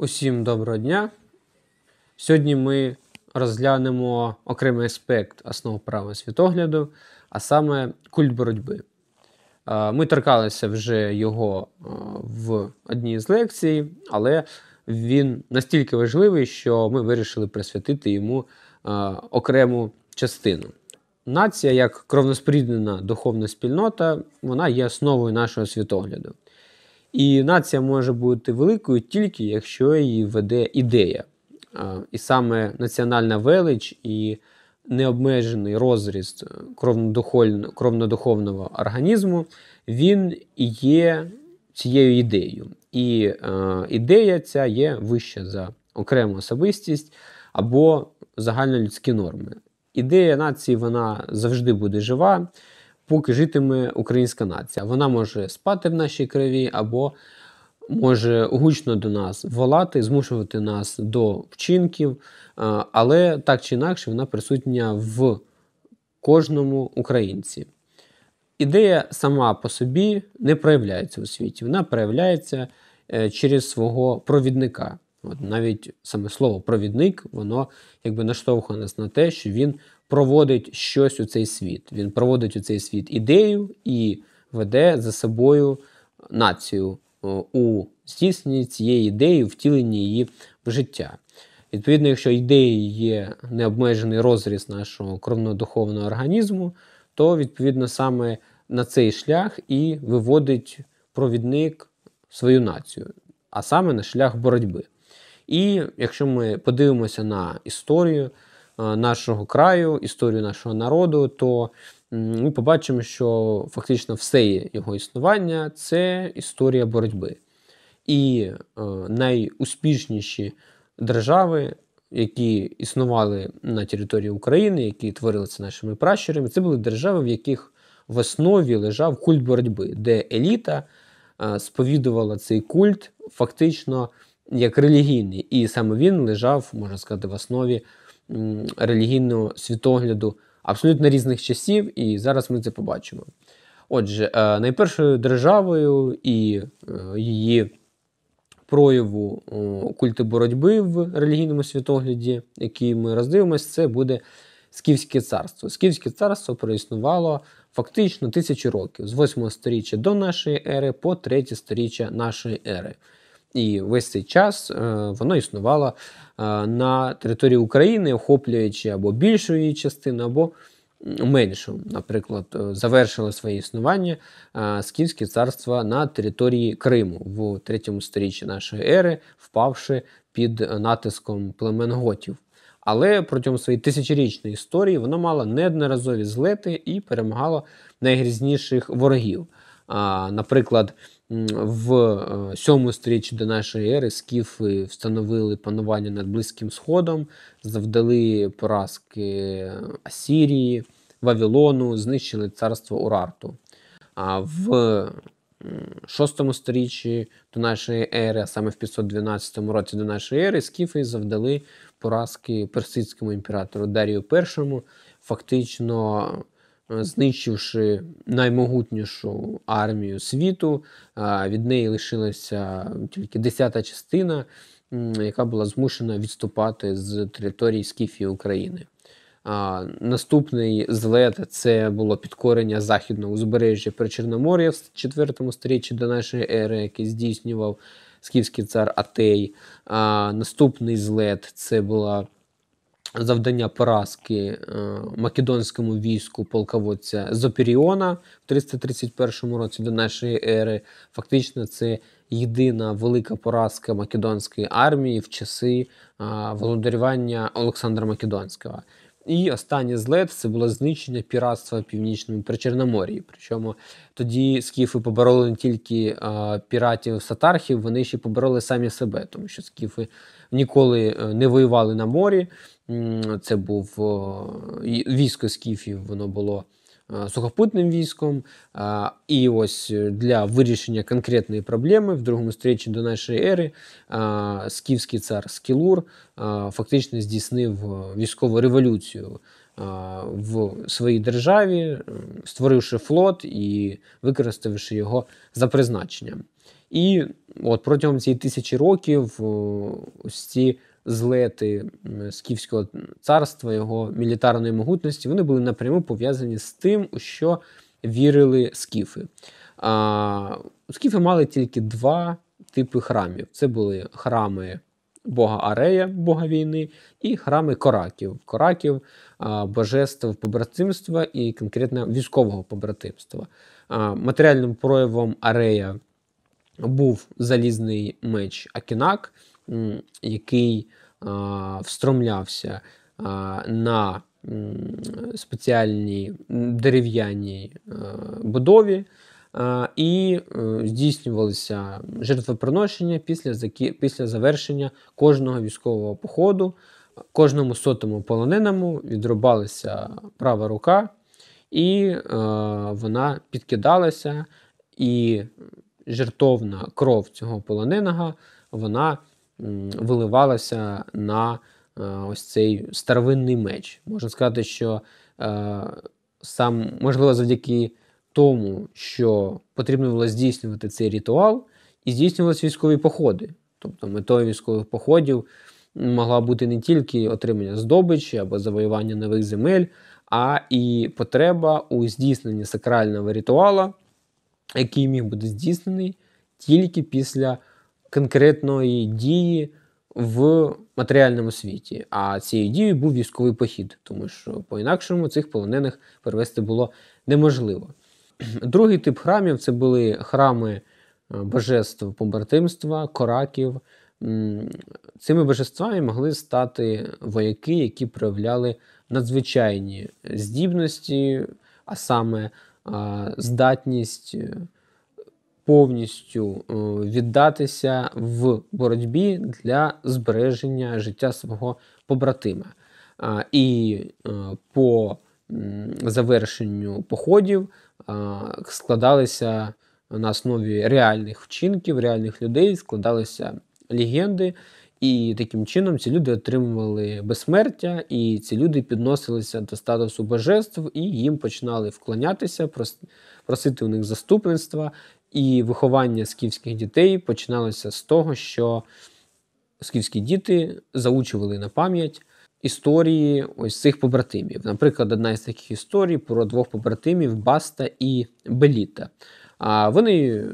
Усім доброго дня. Сьогодні ми розглянемо окремий аспект основ права світогляду, а саме культ боротьби. Ми торкалися вже його в одній з лекцій, але він настільки важливий, що ми вирішили присвятити йому окрему частину. Нація як кровноспріднена духовна спільнота, вона є основою нашого світогляду. І нація може бути великою тільки якщо її веде ідея. І саме національна велич і необмежений розріст е, кровнодуховного організму, він є цією ідеєю. І е, ідея ця є вища за окрему особистість або загальнолюдські норми. Ідея нації вона завжди буде жива поки житиме українська нація. Вона може спати в нашій крові або може гучно до нас волати, змушувати нас до вчинків, але так чи інакше вона присутня в кожному українці. Ідея сама по собі не проявляється у світі, вона проявляється е, через свого провідника. От Навіть саме слово провідник, воно якби наштовхує нас на те, що він проводить щось у цей світ. Він проводить у цей світ ідею і веде за собою націю е, у здійсненні цієї ідеї, втіленні її в життя. Відповідно, якщо ідеєю є необмежений розріз нашого кровно-духовного організму, то відповідно саме на цей шлях і виводить провідник свою націю, а саме на шлях боротьби. І якщо ми подивимося на історію, Е, нашого краю, історію нашого народу, то ми побачимо, що фактично все його існування це історія боротьби. І е, найуспішніші держави, які існували на території України, які творилися нашими пращурами, це були держави, в яких в основі лежав культ боротьби, де еліта е, сповідувала цей культ фактично як релігійний, і саме він лежав, можна сказати, в основі релігійного світогляду абсолютно різних часів, і зараз ми це побачимо. Отже, е, найпершою державою і е, її прояву культу боротьби в релігійному світогляді, який ми роздивимося, це буде Скіфське царство. Скіфське царство проіснувало фактично тисячу років з 8 століття до нашої ери по 3 століття нашої ери. І весь цей час е, воно існувало е, на території України, охоплюючи або більшу її частину, або меншу. Наприклад, е, завершило своє існування Скіфське царство на території Криму в третьому сторіччі нашої ери, впавши під натиском племен готів. Але протягом своєї тисячорічної історії воно мало неодноразові злети і перемагало найгрізніших ворогів. Наприклад в е, сьому сторіччі до нашої ери скіфи встановили панування над Близьким Сходом, завдали поразки Асірії, Вавилону, знищили царство Урарту. А в VI сторіччі до нашої ери, а саме в 512 році до нашої ери, скіфи завдали поразки персидському імператору Дарію І. Фактично Е, знищивши наймогутнішу армію світу, від неї лишилася тільки десята частина, яка була змушена відступати з території Скіфії України. Наступний злет це було підкорення західного узбережжя причорномор'я в 4 сторіччі до нашої ери, який здійснював скіфський цар Атей. Наступний злет це була завдання поразки е, македонському війську полководця Зопіріона в 331 році до нашої ери. Фактично, це єдина велика поразка македонської армії в часи е, володарювання Олександра Македонського. І останній злет це було знищення піратства в північному Причорномор'ї. Причому тоді скіфи побороли не тільки а, е, піратів сатархів, вони ще побороли самі себе, тому що скіфи ніколи не воювали на морі. Це був військо скіфів, воно було е, сухопутним військом. І ось для вирішення конкретної проблеми в другому стрічі до нашої ери скіфський цар Скілур фактично здійснив військову революцію в своїй державі, створивши флот і використавши його за призначенням. І от протягом цієї тисячі років ось ці злети Скіфського царства, його мілітарної могутності, вони були напряму пов'язані з тим, у що вірили скіфи. А, Скіфи мали тільки два типи храмів: це були храми Бога Арея, Бога війни, і храми кораків, кораків, а, божеств побратимства і конкретно військового побратимства. А, Матеріальним проявом Арея був залізний меч Акінак який встромлявся на спеціальній дерев'яній будові. І е, здійснювалися жертвоприношення після після завершення кожного військового походу. Кожному сотому полоненому відрубалася права рука, і е, вона підкидалася, і жертовна кров цього полоненого вона виливалася на е, ось цей старовинний меч. Можна сказати, що е, сам можливо завдяки тому, що потрібно було здійснювати цей ритуал, і здійснювалися військові походи. Тобто метою військових походів могла бути не тільки отримання здобичі або завоювання нових земель, а і потреба у здійсненні сакрального ритуала, який міг бути здійснений тільки після конкретної дії в матеріальному світі. А цією дією був військовий похід, тому що по-інакшому цих полонених перевести було неможливо. Другий тип храмів це були храми е, божеств побратимства, кораків. Цими божествами могли стати вояки, які проявляли надзвичайні здібності, а саме здатність е, повністю е, віддатися в боротьбі для збереження життя свого побратима. І е, по завершенню походів складалися на основі реальних вчинків, реальних людей, складалися легенди. І таким чином ці люди отримували безсмертя, і ці люди підносилися до статусу божеств, і їм починали вклонятися, просити у них заступництва і виховання скіфських дітей починалося з того, що скіфські діти заучували на пам'ять історії ось цих побратимів. Наприклад, одна із таких історій про двох побратимів Баста і Беліта. А вони е,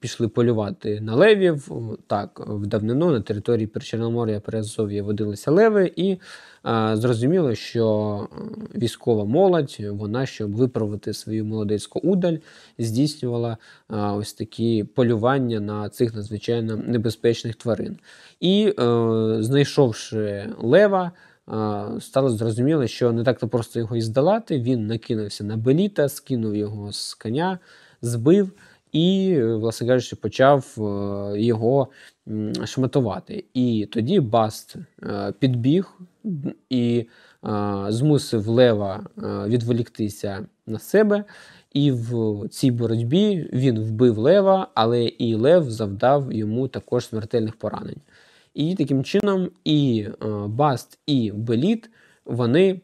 пішли полювати на левів. Так, в давнину на території Причорномор'я Перезов'я водилися леви, і а, е, зрозуміло, що військова молодь, вона, щоб виправити свою молодецьку удаль, здійснювала а, е, ось такі полювання на цих надзвичайно небезпечних тварин. І а, знайшовши лева. Стало зрозуміло, що не так то просто його і здолати. Він накинувся на беліта, скинув його з коня, збив і, власне кажучи, почав е, його шматувати. І тоді Баст е, підбіг і е, змусив лева відволіктися на себе. І в цій боротьбі він вбив лева, але і Лев завдав йому також смертельних поранень. І таким чином і Баст, і Беліт вони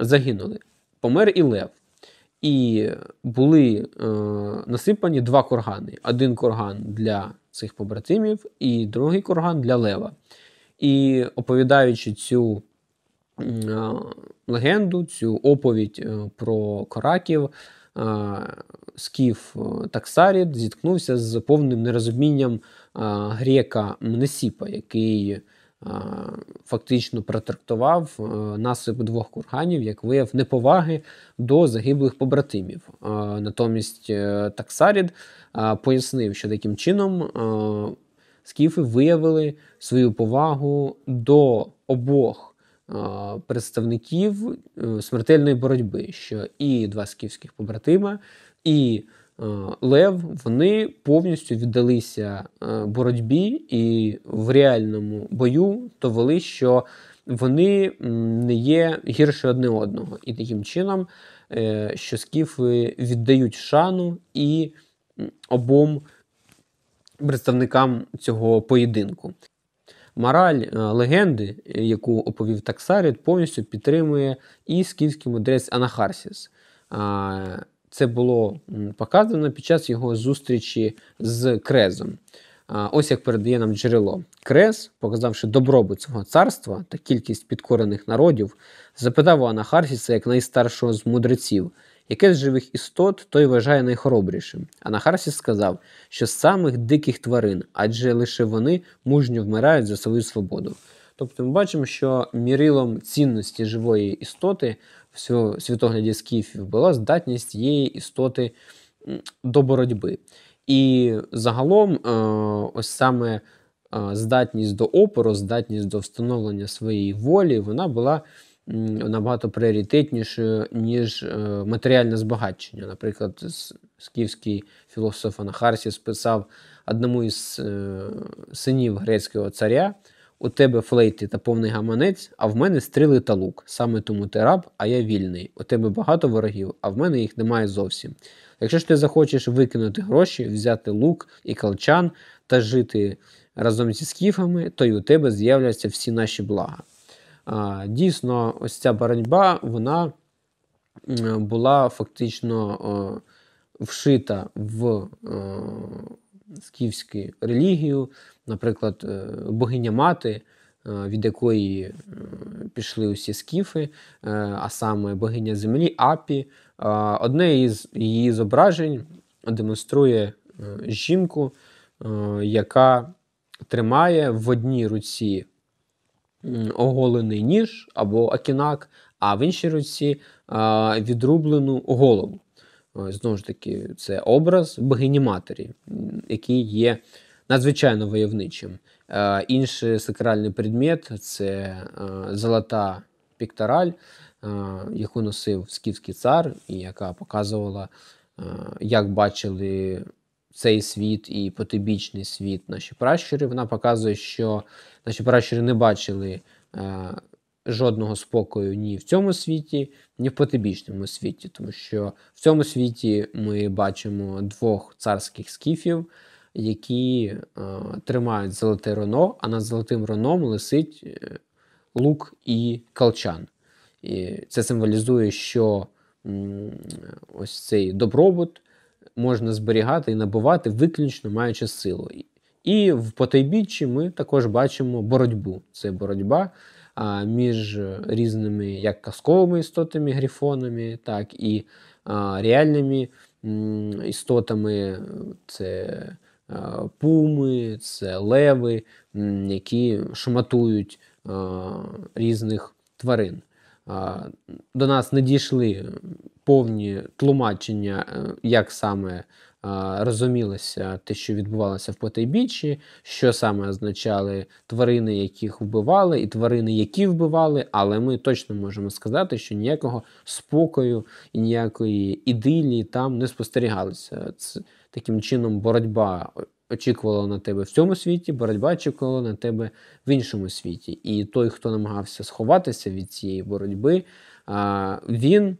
загинули. Помер і Лев. І були е, насипані два кургани: один курган для цих побратимів, і другий курган для лева. І оповідаючи цю е, легенду, цю оповідь е, про кораків, е, скіф е, Таксарід зіткнувся з повним нерозумінням е, грека Мнесіпа, який. Е, фактично протрактував е, насип двох курганів як вияв неповаги до загиблих побратимів. Е, натомість Таксарід пояснив, що таким чином скіфи виявили свою повагу до обох. Представників смертельної боротьби, що і два скіфських побратима, і Е, Лев, вони повністю віддалися е, боротьбі і в реальному бою довели, що вони не є гірше одне одного. І таким чином, е, що скіфи віддають шану і обом представникам цього поєдинку. Мораль легенди, яку оповів Таксаріт, повністю підтримує і скіфський мудрець Анахарсіс. Це було показано під час його зустрічі з Крезом. Ось як передає нам джерело. Крес, показавши добробут цього царства та кількість підкорених народів, запитав у Анахарсіса як найстаршого з мудреців, яке з живих істот той вважає найхоробрішим. Анахарсіс сказав, що з самих диких тварин, адже лише вони мужньо вмирають за свою свободу. Тобто, ми бачимо, що мірилом цінності живої істоти в світогляді скіфів була здатність цієї істоти до боротьби. І загалом, е, ось саме е, здатність до опору, здатність до встановлення своєї волі, вона була набагато пріоритетнішою, ніж е, матеріальне збагачення. Наприклад, скіфський філософ Анахарсіс писав одному із синів грецького царя. У тебе флейти та повний гаманець, а в мене стріли та лук. Саме тому ти раб, а я вільний. У тебе багато ворогів, а в мене їх немає зовсім. Якщо ж ти захочеш викинути гроші, взяти лук і калчан та жити разом зі скіфами, то й у тебе з'являться всі наші блага. А, Дійсно, ось ця боротьба вона була фактично о, вшита в о, скіфську релігію наприклад, е, богиня мати, е, від якої е, пішли усі скіфи, а саме богиня землі Апі. Одне із її зображень демонструє жінку, яка тримає в одній руці оголений ніж або акінак, а в іншій руці відрублену голову. Знову ж таки, це образ богині матері, який є надзвичайно войовничим. Е, інший сакральний предмет це е, золота піктораль, е, яку носив скіфський цар, і яка показувала, як бачили цей світ і потибічний світ наші пращури. Вона показує, що наші пращури не бачили. Жодного спокою ні в цьому світі, ні в потибічному світі, тому що в цьому світі ми бачимо двох царських скіфів, які е, тримають золоте роно, а над золотим роном лисить е, лук і калчан. І Це символізує, що ось цей добробут можна зберігати і набувати, виключно маючи силу. І в потайбіччі ми також бачимо боротьбу. Це боротьба а, між різними як казковими істотами, гріфонами, так і а, реальними м, істотами. це Е, пуми, це леви, які шматують е, різних тварин. Е, до нас не дійшли повні тлумачення, як саме розумілося те, що відбувалося в Потайбіччі, що саме означали тварини, яких вбивали, і тварини, які вбивали, але ми точно можемо сказати, що ніякого спокою і ніякої ідилії там не спостерігалося. Таким чином, боротьба очікувала на тебе в цьому світі, боротьба очікувала на тебе в іншому світі. І той, хто намагався сховатися від цієї боротьби, він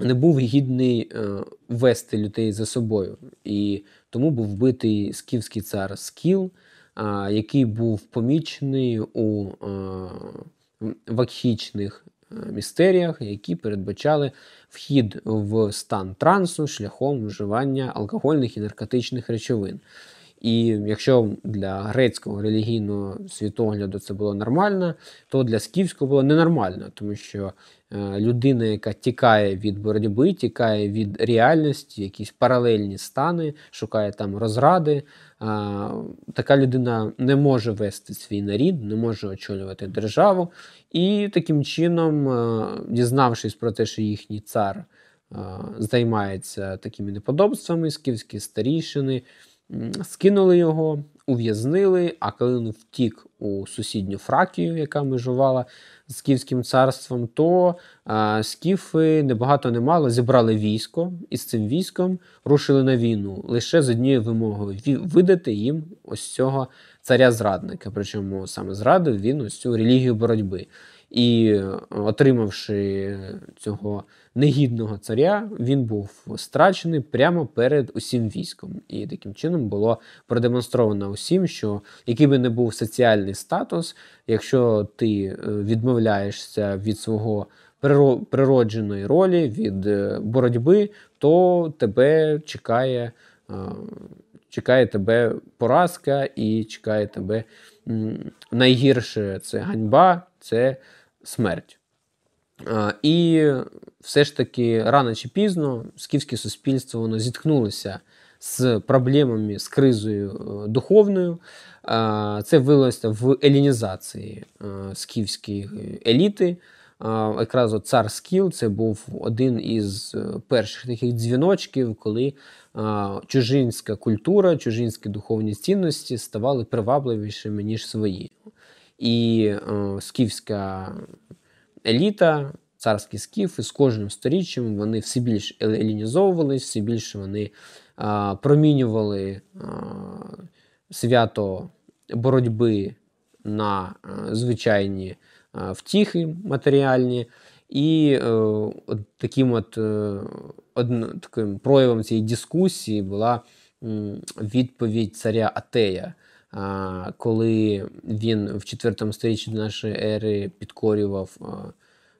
не був гідний е, вести людей за собою. І тому був вбитий скіфський цар Скіл, який був помічений у е, вакхічних Е, містеріях, які передбачали вхід в стан трансу шляхом вживання алкогольних і наркотичних речовин. І якщо для грецького релігійного світогляду це було нормально, то для скіфського було ненормально, тому що е, людина, яка тікає від боротьби, тікає від реальності, якісь паралельні стани, шукає там розради а, така людина не може вести свій нарід, не може очолювати державу. І таким чином, а, дізнавшись про те, що їхній цар а, займається такими неподобствами, скіфські старішини скинули його ув'язнили, а коли він втік у сусідню Фракію, яка межувала з Київським царством, то а, скіфи небагато не мало зібрали військо і з цим військом рушили на війну лише з однією вимогою видати їм ось цього царя-зрадника. Причому саме зрадив він ось цю релігію боротьби. І е, отримавши цього негідного царя він був страчений прямо перед усім військом, і таким чином було продемонстровано усім, що який би не був соціальний статус, якщо ти е, відмовляєшся від свого природженої ролі, від е, боротьби, то тебе чекає. Е, чекає тебе поразка і чекає тебе найгірше це ганьба, це смерть. Е, і все ж таки рано чи пізно скіфське суспільство воно зіткнулося з проблемами, з кризою е, духовною. Е, це вилилося в елінізації скіфської еліти. Якраз цар Скіл це був один із перших таких дзвіночків, коли чужинська культура, чужинські духовні цінності ставали привабливішими ніж свої. І скіфська еліта, царські скіфи з кожним сторіччям вони все більш елінізовувались, все більше вони а, промінювали а, свято боротьби на а, звичайні втіхи матеріальні. І е, от таким от е, одним таким проявом цієї дискусії була е, відповідь царя Атея коли він в 4 сторіччі нашої ери підкорював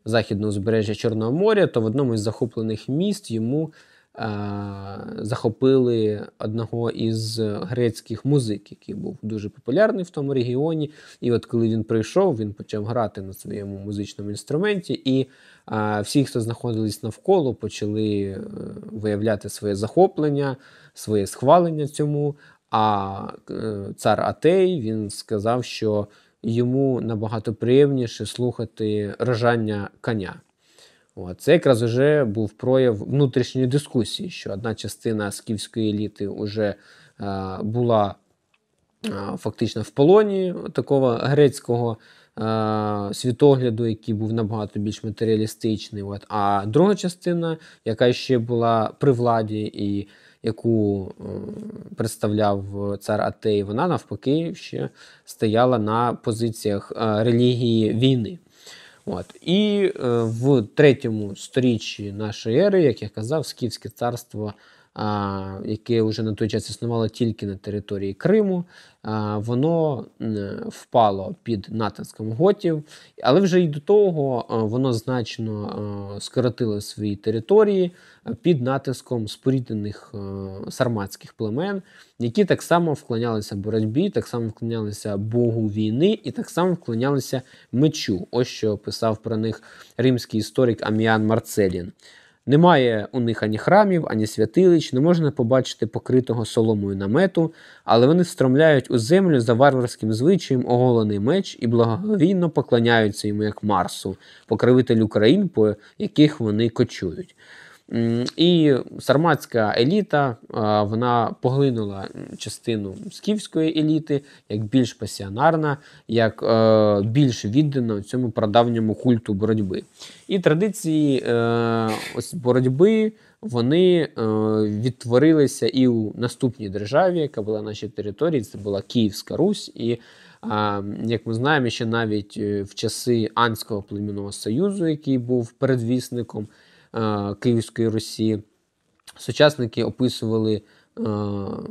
західне узбережжя Чорного моря, то в одному із захоплених міст йому захопили одного із грецьких музик, який був дуже популярний в тому регіоні. І от коли він прийшов, він почав грати на своєму музичному інструменті, і всі, хто знаходились навколо, почали е, виявляти своє захоплення, своє схвалення цьому. А е, цар Атей він сказав, що йому набагато приємніше слухати рожання коня. Це якраз вже був прояв внутрішньої дискусії, що одна частина скіфської еліти вже е, була е, фактично в полоні такого грецького Е, світогляду, який був набагато більш матеріалістичний. От. А друга частина, яка ще була при владі і яку е, представляв е, цар Атей, вона навпаки ще стояла на позиціях релігії війни. От. І в третьому сторіччі нашої ери, як я казав, Скіфське царство яке вже на той час існувало тільки на території Криму, воно впало під натиском готів, але вже й до того воно значно скоротило свої території під натиском споріднених сарматських племен, які так само вклонялися боротьбі, так само вклонялися Богу війни і так само вклонялися мечу. Ось що писав про них римський історик Аміан Марцелін. Немає у них ані храмів, ані святилищ, не можна побачити покритого соломою намету, але вони встромляють у землю за варварським звичаєм оголений меч і благовійно поклоняються йому як Марсу, покровителю країн, по яких вони кочують. І сарматська еліта вона поглинула частину скіфської еліти як більш пасіонарна, як е, більш віддана цьому прадавньому культу боротьби. І традиції е, ось боротьби вони е, відтворилися і у наступній державі, яка була на нашій території. Це була Київська Русь. І як ми знаємо, ще навіть в часи Анського племінного союзу, який був передвісником. Е, Київської Русі. Сучасники описували е,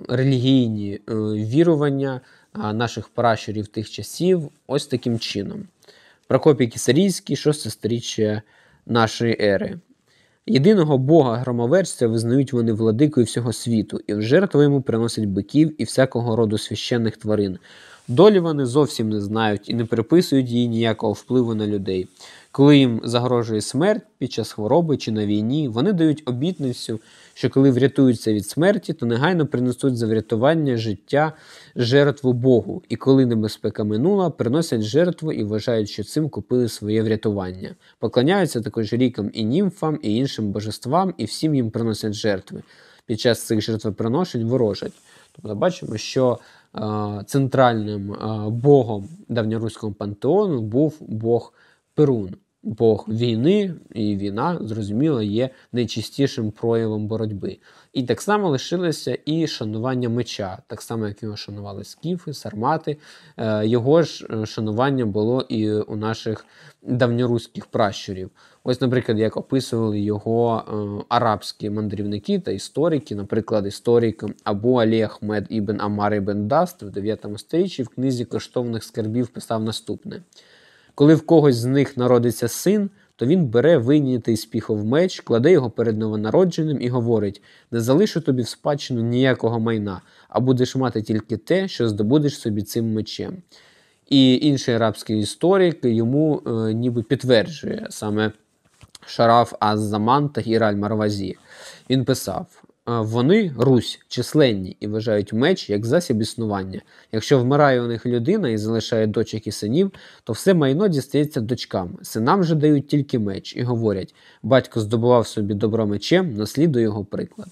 релігійні е, вірування наших пращурів тих часів ось таким чином. Прокопій Кісарійський, 6 сторіччя нашої ери. Єдиного Бога громоверця визнають вони владикою всього світу, і в жертву йому приносять биків і всякого роду священних тварин. Долі вони зовсім не знають і не приписують їй ніякого впливу на людей. Коли їм загрожує смерть під час хвороби чи на війні, вони дають обітницю, що коли врятуються від смерті, то негайно принесуть за врятування життя жертву Богу, і коли небезпека минула, приносять жертву і вважають, що цим купили своє врятування. Поклоняються також рікам і німфам, і іншим божествам, і всім їм приносять жертви. Під час цих жертвоприношень ворожать. Тобто бачимо, що е, центральним е, богом давньоруського пантеону був Бог Перун. Бог війни і війна, зрозуміло, є найчастішим проявом боротьби. І так само лишилося і шанування меча, так само, як його шанували скіфи, сармати. Е, його ж е, шанування було і у наших давньоруських пращурів. Ось, наприклад, як описували його е, арабські мандрівники та історики, наприклад, історик Абу Алі Ахмед Ібн Амар Ібн Даст в 9 сторіччі в книзі коштовних скарбів писав наступне. Коли в когось з них народиться син, то він бере вийнятий спіхов меч, кладе його перед новонародженим і говорить: не залишу тобі в спадщину ніякого майна, а будеш мати тільки те, що здобудеш собі цим мечем. І інший арабський історик йому е, ніби підтверджує саме Шараф Аз-Заман та Гір марвазі Він писав: вони Русь численні і вважають меч як засіб існування. Якщо вмирає у них людина і залишає дочок і синів, то все майно дістається дочкам. Синам же дають тільки меч і говорять: батько здобував собі добро мечем, наслідує його приклад.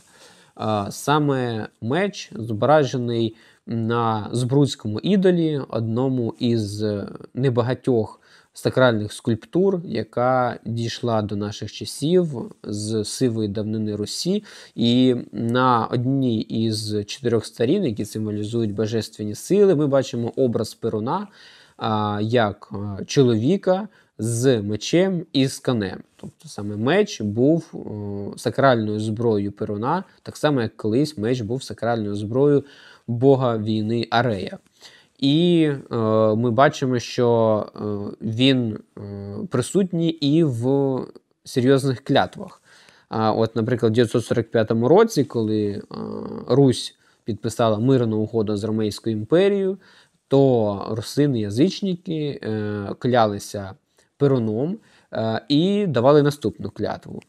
Саме меч зображений на Збруцькому ідолі, одному із небагатьох сакральних скульптур, яка дійшла до наших часів з сивої давнини Русі, і на одній із чотирьох сторін, які символізують божественні сили, ми бачимо образ Перуна як чоловіка. З мечем і з конем. Тобто саме меч був о, сакральною зброєю Перуна, так само, як колись меч був сакральною зброєю бога війни Арея. І е, ми бачимо, що е, він е, присутній і в серйозних клятвах. А от, наприклад, в 945 році, коли е, Русь підписала мирну угоду з Ромейською імперією, то русини язичники клялися перуном і давали наступну клятву.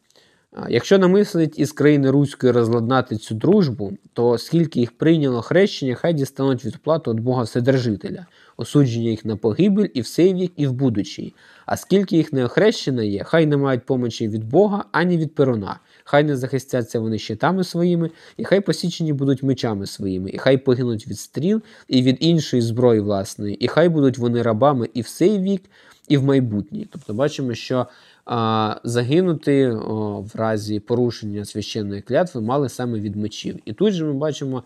Якщо намислить із країни Руської розладнати цю дружбу, то скільки їх прийняло хрещення, хай дістануть відплату від Бога Вседержителя, осудження їх на погибель і в сей вік, і в будучий. А скільки їх не охрещено є, хай не мають помочі від Бога, ані від перуна, хай не захистяться вони щитами своїми, і хай посічені будуть мечами своїми, і хай погинуть від стріл і від іншої зброї власної, і хай будуть вони рабами і в сей вік, і в майбутній. Тобто бачимо, що загинути в разі порушення священної клятви мали саме від мечів. І тут же ми бачимо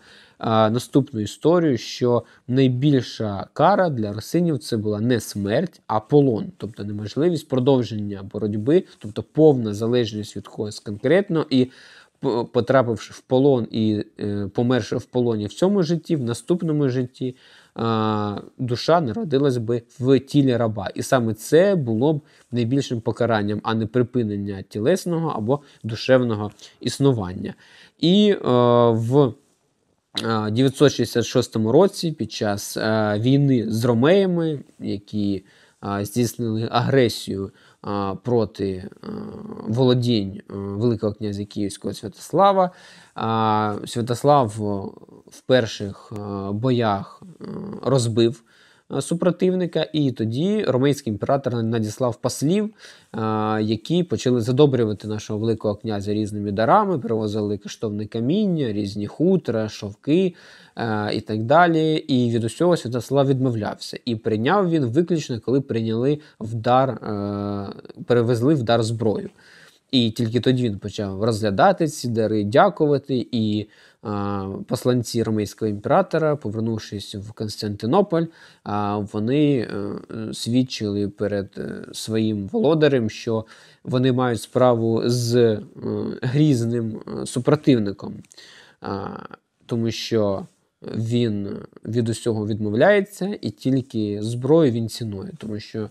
наступну історію, що найбільша кара для росинів це була не смерть, а полон, тобто неможливість продовження боротьби, тобто повна залежність від когось конкретно. і Потрапивши в полон і е, померши в полоні в цьому житті, в наступному житті, душа народилась би в тілі раба. І саме це було б найбільшим покаранням, а не припинення тілесного або душевного існування. І е, в 966 е, році, під час е, війни з ромеями, які здійснили агресію проти е, володінь е, Великого князя Київського Святослава. Святослав е, в перших боях розбив Е, супротивника, і тоді ромейський імператор надіслав послів, е, які почали задобрювати нашого великого князя різними дарами, привозили коштовне каміння, різні хутра, шовки е, і так далі. І від усього Святослав відмовлявся. І прийняв він виключно, коли прийняли в дар, перевезли в дар зброю. І тільки тоді він почав розглядати ці дари, дякувати. і посланці ромейського імператора, повернувшись в Константинополь, вони е, свідчили перед е, своїм володарем, що вони мають справу з е, грізним супротивником, тому що він від усього відмовляється і тільки зброю він цінує, тому що,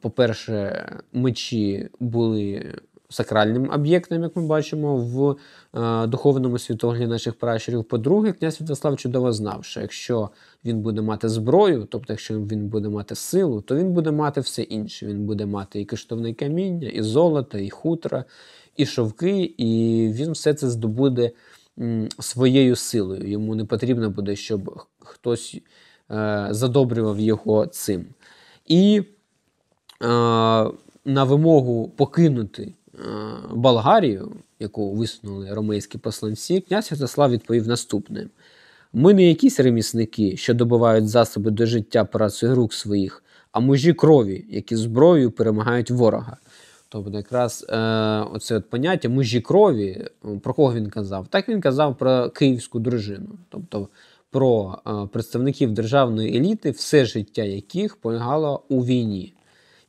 по-перше, мечі були сакральним об'єктом, як ми бачимо в е, духовному світогляді наших пращурів. По-друге, князь Святослав чудово знав, що якщо він буде мати зброю, тобто якщо він буде мати силу, то він буде мати все інше. Він буде мати і киштовне каміння, і золото, і хутра, і шовки, і він все це здобуде своєю силою. Йому не потрібно буде, щоб хтось е, задобрював його цим. І е, на вимогу покинути Е, Болгарію, яку висунули ромейські посланці, князь Святослав відповів наступне: ми не якісь ремісники, що добувають засоби до життя праці рук своїх, а мужі крові, які зброєю перемагають ворога. Тобто, якраз е, оце от поняття мужі крові, е, про кого він казав? Так він казав про київську дружину, тобто про е, представників державної еліти, все життя яких полягало у війні.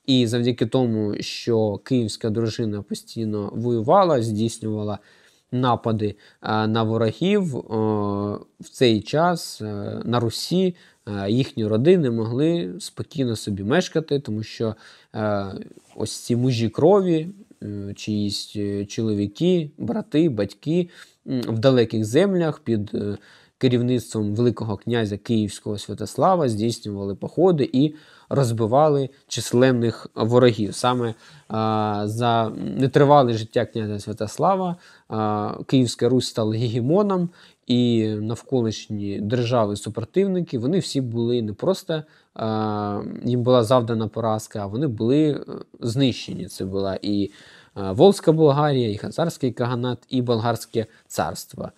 І завдяки тому, що київська дружина постійно воювала, здійснювала напади е, на ворогів е, в цей час е, на Русі їхні родини могли спокійно собі мешкати, тому що ось ці мужі крові, чиїсь чоловіки, брати, батьки в далеких землях під керівництвом Великого князя Київського Святослава здійснювали походи і розбивали численних ворогів. Саме а, за нетривале життя князя Святослава, а, Київська Русь стала гегемоном, і навколишні держави-супротивники вони всі були не просто а, їм була завдана поразка, а вони були е, знищені. Це була і е, Волзька Болгарія, і Хазарський Каганат, і Болгарське царство.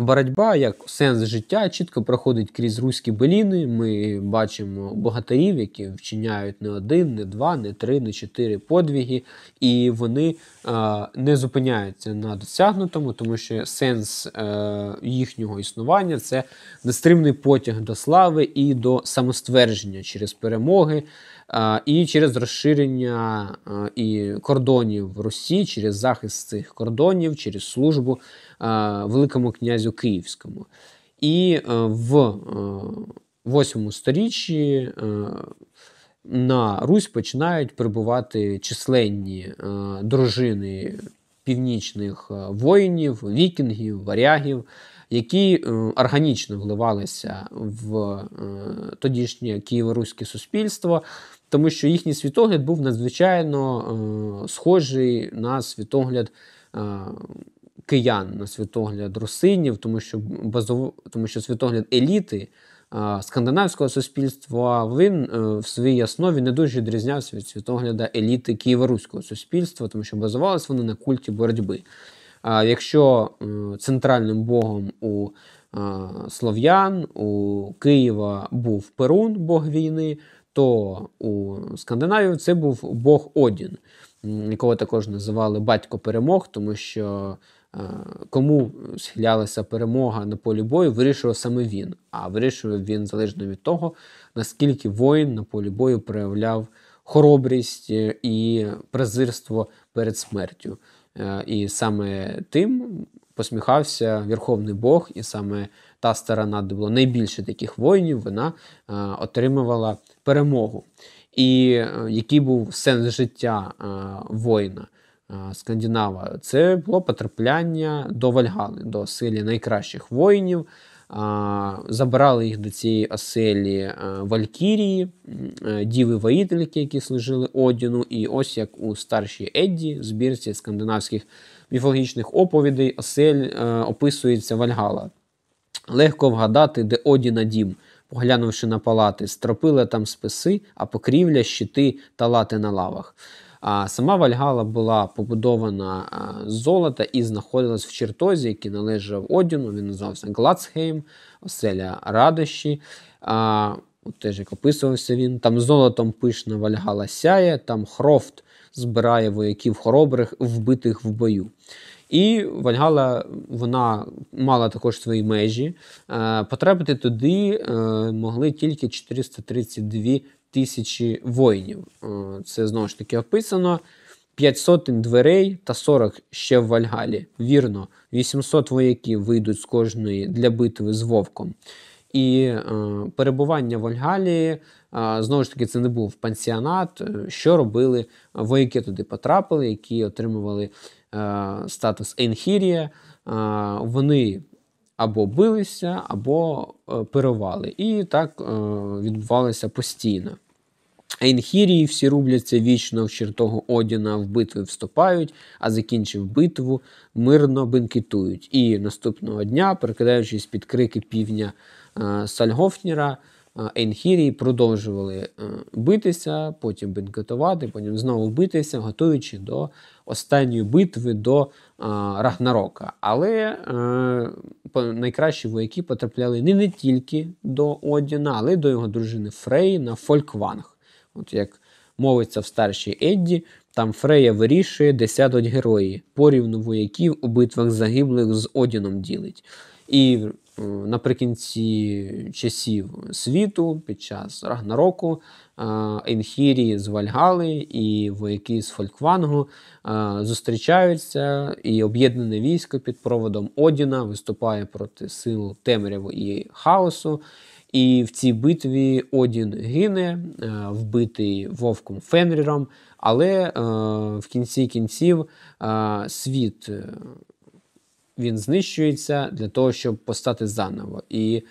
Боротьба як сенс життя чітко проходить крізь руські беліни. Ми бачимо богатирів, які вчиняють не один, не два, не три, не чотири подвіги, і вони е, не зупиняються на досягнутому, тому що сенс е, їхнього існування це нестримний потяг до слави і до самоствердження через перемоги. І через розширення і кордонів Русі, через захист цих кордонів, через службу Великому князю Київському. І е, в е, восьмому сторіччі е, на Русь починають прибувати численні дружини північних воїнів, вікінгів, варягів. Які органічно вливалися в тодішнє києво-руське суспільство, тому що їхній світогляд був надзвичайно е, схожий на світогляд е, киян, на світогляд русинів, тому що базово, тому що світогляд еліти е, скандинавського суспільства він е, в своїй основі не дуже відрізнявся від світогляда еліти києво-руського суспільства, тому що базувалися вони на культі боротьби. А якщо е, центральним богом у е, Слов'ян у Києва був Перун, бог війни, то у Скандинавії це був Бог Одін, якого також називали батько перемог, тому що е, кому схилялася перемога на полі бою, вирішував саме він. А вирішував він залежно від того, наскільки воїн на полі бою проявляв хоробрість е, і презирство перед смертю. Е, і саме тим посміхався Верховний Бог, і саме та сторона, де було найбільше таких воїнів, вона отримувала перемогу. І е, який був сенс життя е, воїна е, Скандинава, це було потрапляння до Вальгали, до оселі найкращих воїнів. Забирали їх до цієї оселі Валькірії, діви воїтельки, які служили Одіну. І ось як у старшій Едді, збірці скандинавських міфологічних оповідей, осель описується Вальгала. Легко вгадати, де Одіна дім. Оглянувши на палати, стропила там списи, а покрівля, щити та лати на лавах. А сама Вальгала була побудована з золота і знаходилась в чертозі, який належав Одіну. Він називався Глацхейм, оселя Радощі. А, от Теж як описувався він. Там золотом пишна Вальгала сяє, там хрофт збирає вояків хоробрих, вбитих в бою. І Вальгала вона мала також свої межі. Е, потрапити туди е, могли тільки 432 тисячі воїнів. Е, це знову ж таки описано. 500 дверей та 40 ще в Вальгалі. Вірно, 800 вояків вийдуть з кожної для битви з Вовком. І е, перебування в Вальгалії, е, знову ж таки, це не був пансіонат. Що робили вояки туди потрапили, які отримували Е, статус енхірія, вони або билися, або е, пирували. І так е, відбувалося постійно. Енхірії всі рубляться вічно в чертого Одіна, в битви вступають, а закінчив битву, мирно бенкетують. І наступного дня, перекидаючись під крики півня Сальгофніра, енхірії продовжували е, битися, потім бенкетувати, потім знову битися, готуючи до останньої битви до Рагнарока. Але е, найкращі вояки потрапляли не, не тільки до Одіна, але й до його дружини Фреї на Фолькванг. От як мовиться в старшій Едді, там Фрея вирішує 10 героїв, порівну вояків у битвах загиблих з Одіном ділить. І Е, наприкінці часів світу, під час Рагнароку, е, Енхірі з Вальгали і вояки з Фольквангу е, зустрічаються, і об'єднане військо під проводом Одіна виступає проти сил темряву і хаосу. І в цій битві Одін гине, вбитий вовком Фенріром, але в кінці кінців світ він знищується для того, щоб постати заново. І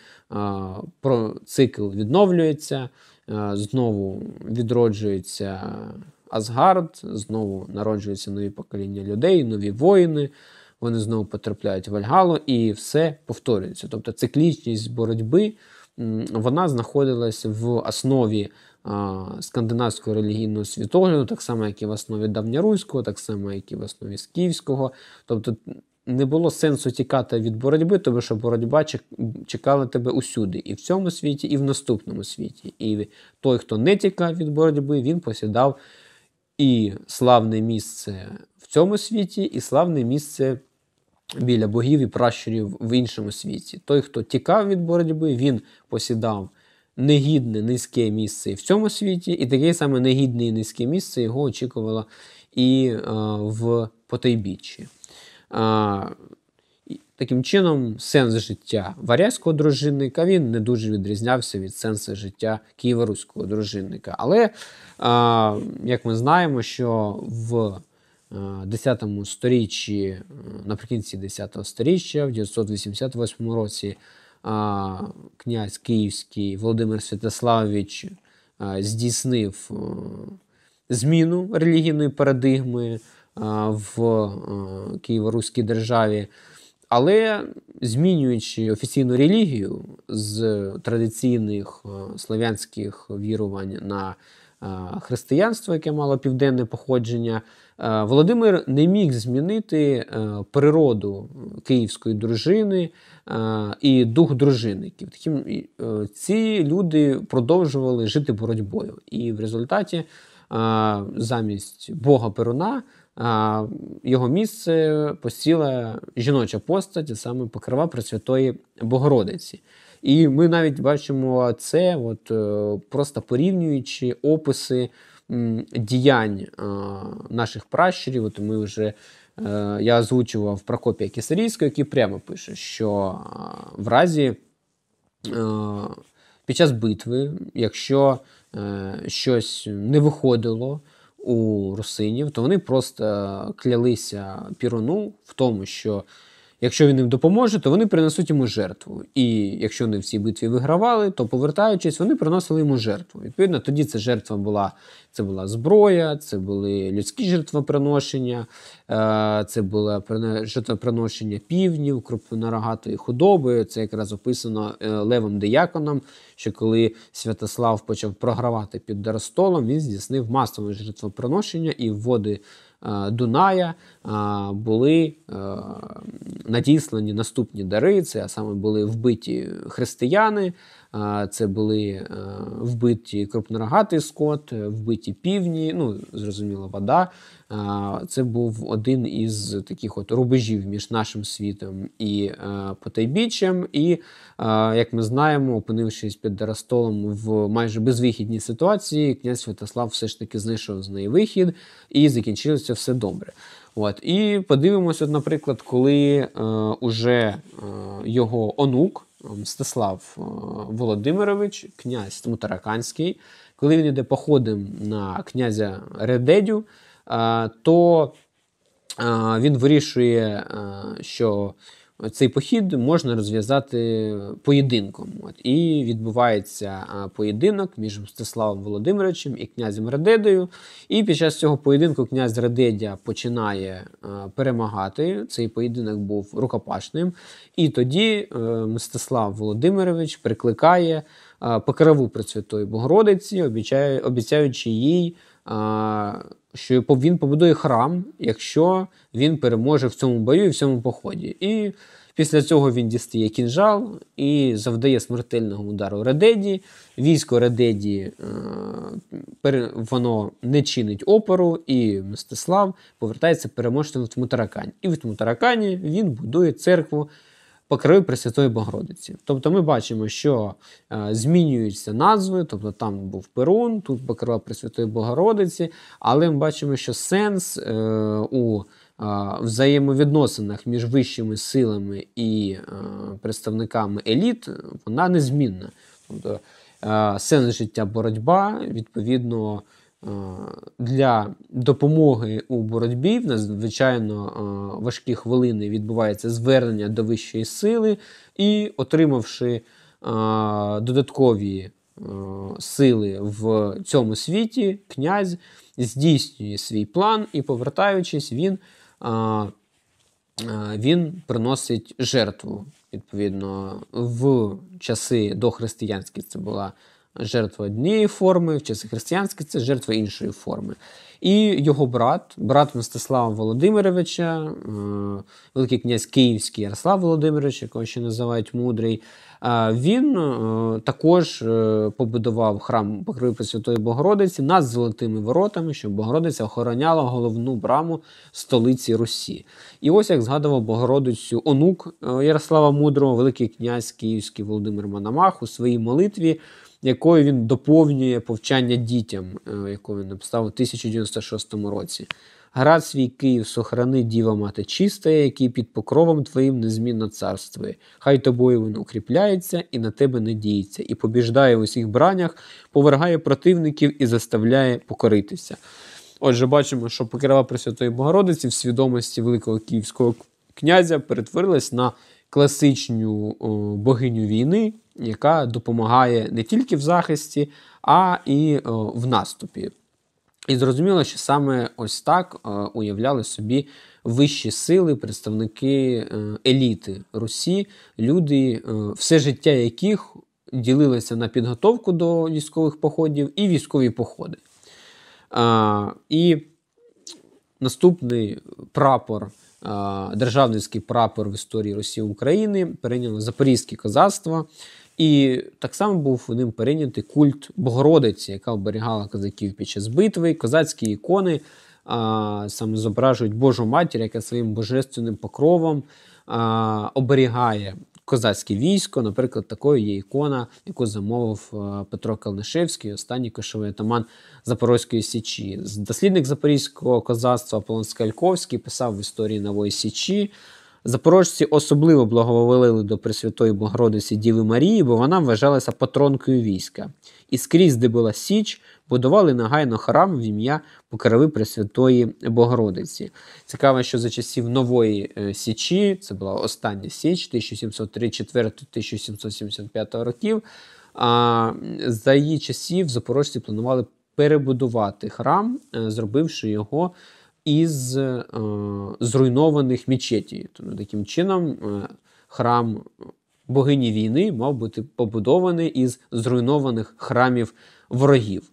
про цикл відновлюється, знову відроджується Асгард, знову народжуються нові покоління людей, нові воїни. Вони знову потрапляють в Альгалу, і все повторюється. Тобто циклічність боротьби вона знаходилась в основі а, скандинавського релігійного світогляду, так само, як і в основі давньоруського, так само, як і в основі скіфського. Тобто не було сенсу тікати від боротьби, тому що боротьба чекала тебе усюди, і в цьому світі, і в наступному світі. І той, хто не тікав від боротьби, він посідав і славне місце в цьому світі, і славне місце біля богів і пращурів в іншому світі. Той, хто тікав від боротьби, він посідав. Негідне низьке місце і в цьому світі, і таке саме негідне і низьке місце його очікувало і е, в потайбіччі. Таким чином, сенс життя варязького дружинника він не дуже відрізнявся від сенсу життя києво-руського дружинника. Але, як ми знаємо, що в 10 е, сторіччі, е, наприкінці 10 сторіччя, в 988 році, е, князь Київський Володимир Святославович здійснив зміну релігійної парадигми. Е, в е, Києво-Руській державі. Але змінюючи офіційну релігію з традиційних е, слов'янських вірувань на християнство, яке мало південне походження, Володимир не міг змінити природу київської дружини і дух дружинників. Таким ці люди продовжували жити боротьбою, і в результаті замість Бога Перуна його місце посіла жіноча постать, саме покрива Пресвятої Богородиці. І ми навіть бачимо це, от е, просто порівнюючи описи діянь е, наших пращурів. От ми вже е, я озвучував Прокопія Кісарійського, який прямо пише, що в разі під час битви, якщо щось не виходило у русинів, то вони просто клялися Пірону в тому, що Якщо він їм допоможе, то вони принесуть йому жертву. І якщо не всі битві вигравали, то повертаючись, вони приносили йому жертву. Відповідно, тоді ця жертва була це була зброя, це були людські жертвоприношення, е, це було жертвоприношення півнів, крупнорогатої худоби. Це якраз описано е, Левом Деяконом, що коли Святослав почав програвати під Даростолом, він здійснив масове жертвоприношення і води Е, Дуная е, були е, надіслані наступні дари. Це а саме були вбиті християни. Це були е, вбиті крупнорогатий скот, вбиті півні. Ну зрозуміло, вода. Це був один із таких от рубежів між нашим світом і е, потайбіччям. І е, як ми знаємо, опинившись під Дарастолом в майже безвихідній ситуації, князь Святослав все ж таки знайшов з неї вихід і закінчилося все добре. От і подивимося, от, наприклад, коли е, уже е, його онук Мстислав е, Володимирович, князь Мутараканський, коли він йде походом на князя Редедю, е, то е, він вирішує, що цей похід можна розв'язати поєдинком. От, І відбувається поєдинок між Мстиславом Володимировичем і князем Радедою. І під час цього поєдинку князь Радедя починає перемагати. Цей поєдинок був рукопашним. І тоді е, Мстислав Володимирович прикликає покрову Пресвятої Богородиці, обіцяючи їй що він побудує храм, якщо він переможе в цьому бою і в цьому поході. І після цього він дістає кінжал і завдає смертельного удару Редеді. Військо Редеді е, воно не чинить опору, і Мстислав повертається переможцем в Тмутаракані. І в Тмутаракані він будує церкву покрив Пресвятої Богородиці. Тобто ми бачимо, що е, змінюються назви, тобто там був Перун, тут покрива Пресвятої Богородиці, але ми бачимо, що сенс е, у е, взаємовідносинах між вищими силами і представниками еліт вона незмінна. Тобто сенс життя боротьба відповідно. Е, для допомоги у боротьбі в надзвичайно е, важкі хвилини відбувається звернення до вищої сили, і отримавши е, додаткові сили в цьому світі, князь здійснює свій план і, повертаючись, він він приносить жертву. Відповідно, в часи дохристиянські це була жертва однієї форми, в часи християнські це жертва іншої форми. І його брат, брат Мстислава Володимировича, е, великий князь Київський Ярослав Володимирович, якого ще називають мудрий, е, він е, також побудував храм Покриви Святої Богородиці над золотими воротами, щоб Богородиця охороняла головну браму столиці Русі. І ось як згадував Богородицю онук Ярослава Мудрого, Великий князь Київський Володимир Мономах у своїй молитві якою він доповнює повчання дітям, е, яку він написав у 1096 році. Град свій Київ сохрани діва мати чиста, який під покровом твоїм незмінно царствує. Хай тобою він укріпляється і на тебе не діється, і побіждає в усіх бранях, повергає противників і заставляє покоритися. Отже, бачимо, що покрова Пресвятої Богородиці в свідомості Великого Київського князя перетворилась на класичну богиню війни, яка допомагає не тільки в захисті, а і в наступі. І зрозуміло, що саме ось так уявляли собі вищі сили, представники е, еліти Русі, люди, все життя яких ділилися на підготовку до військових походів і військові походи. І наступний прапор державницький прапор в історії Росії України, перейняло Запорізьке козацтво. І так само був у ним перейнятий культ Богородиці, яка оберігала козаків під час битви, козацькі ікони а, саме зображують Божу матір, яка своїм божественним покровом а, оберігає козацьке військо. Наприклад, такою є ікона, яку замовив е, Петро Калнишевський, останній кошовий атаман Запорозької Січі. Дослідник запорізького козацтва Аполлон Скальковський писав в історії Нової Січі. Запорожці особливо благоволили до Пресвятої Богородиці Діви Марії, бо вона вважалася патронкою війська і скрізь, де була Січ, будували нагайно храм в ім'я Покрови Пресвятої Богородиці. Цікаво, що за часів Нової е, Січі, це була остання Січ 1734-1775 років. А за її часів запорожці планували перебудувати храм, е, зробивши його. Із е, зруйнованих мічеті. Тому тобто таким чином е, храм богині війни мав бути побудований із зруйнованих храмів ворогів.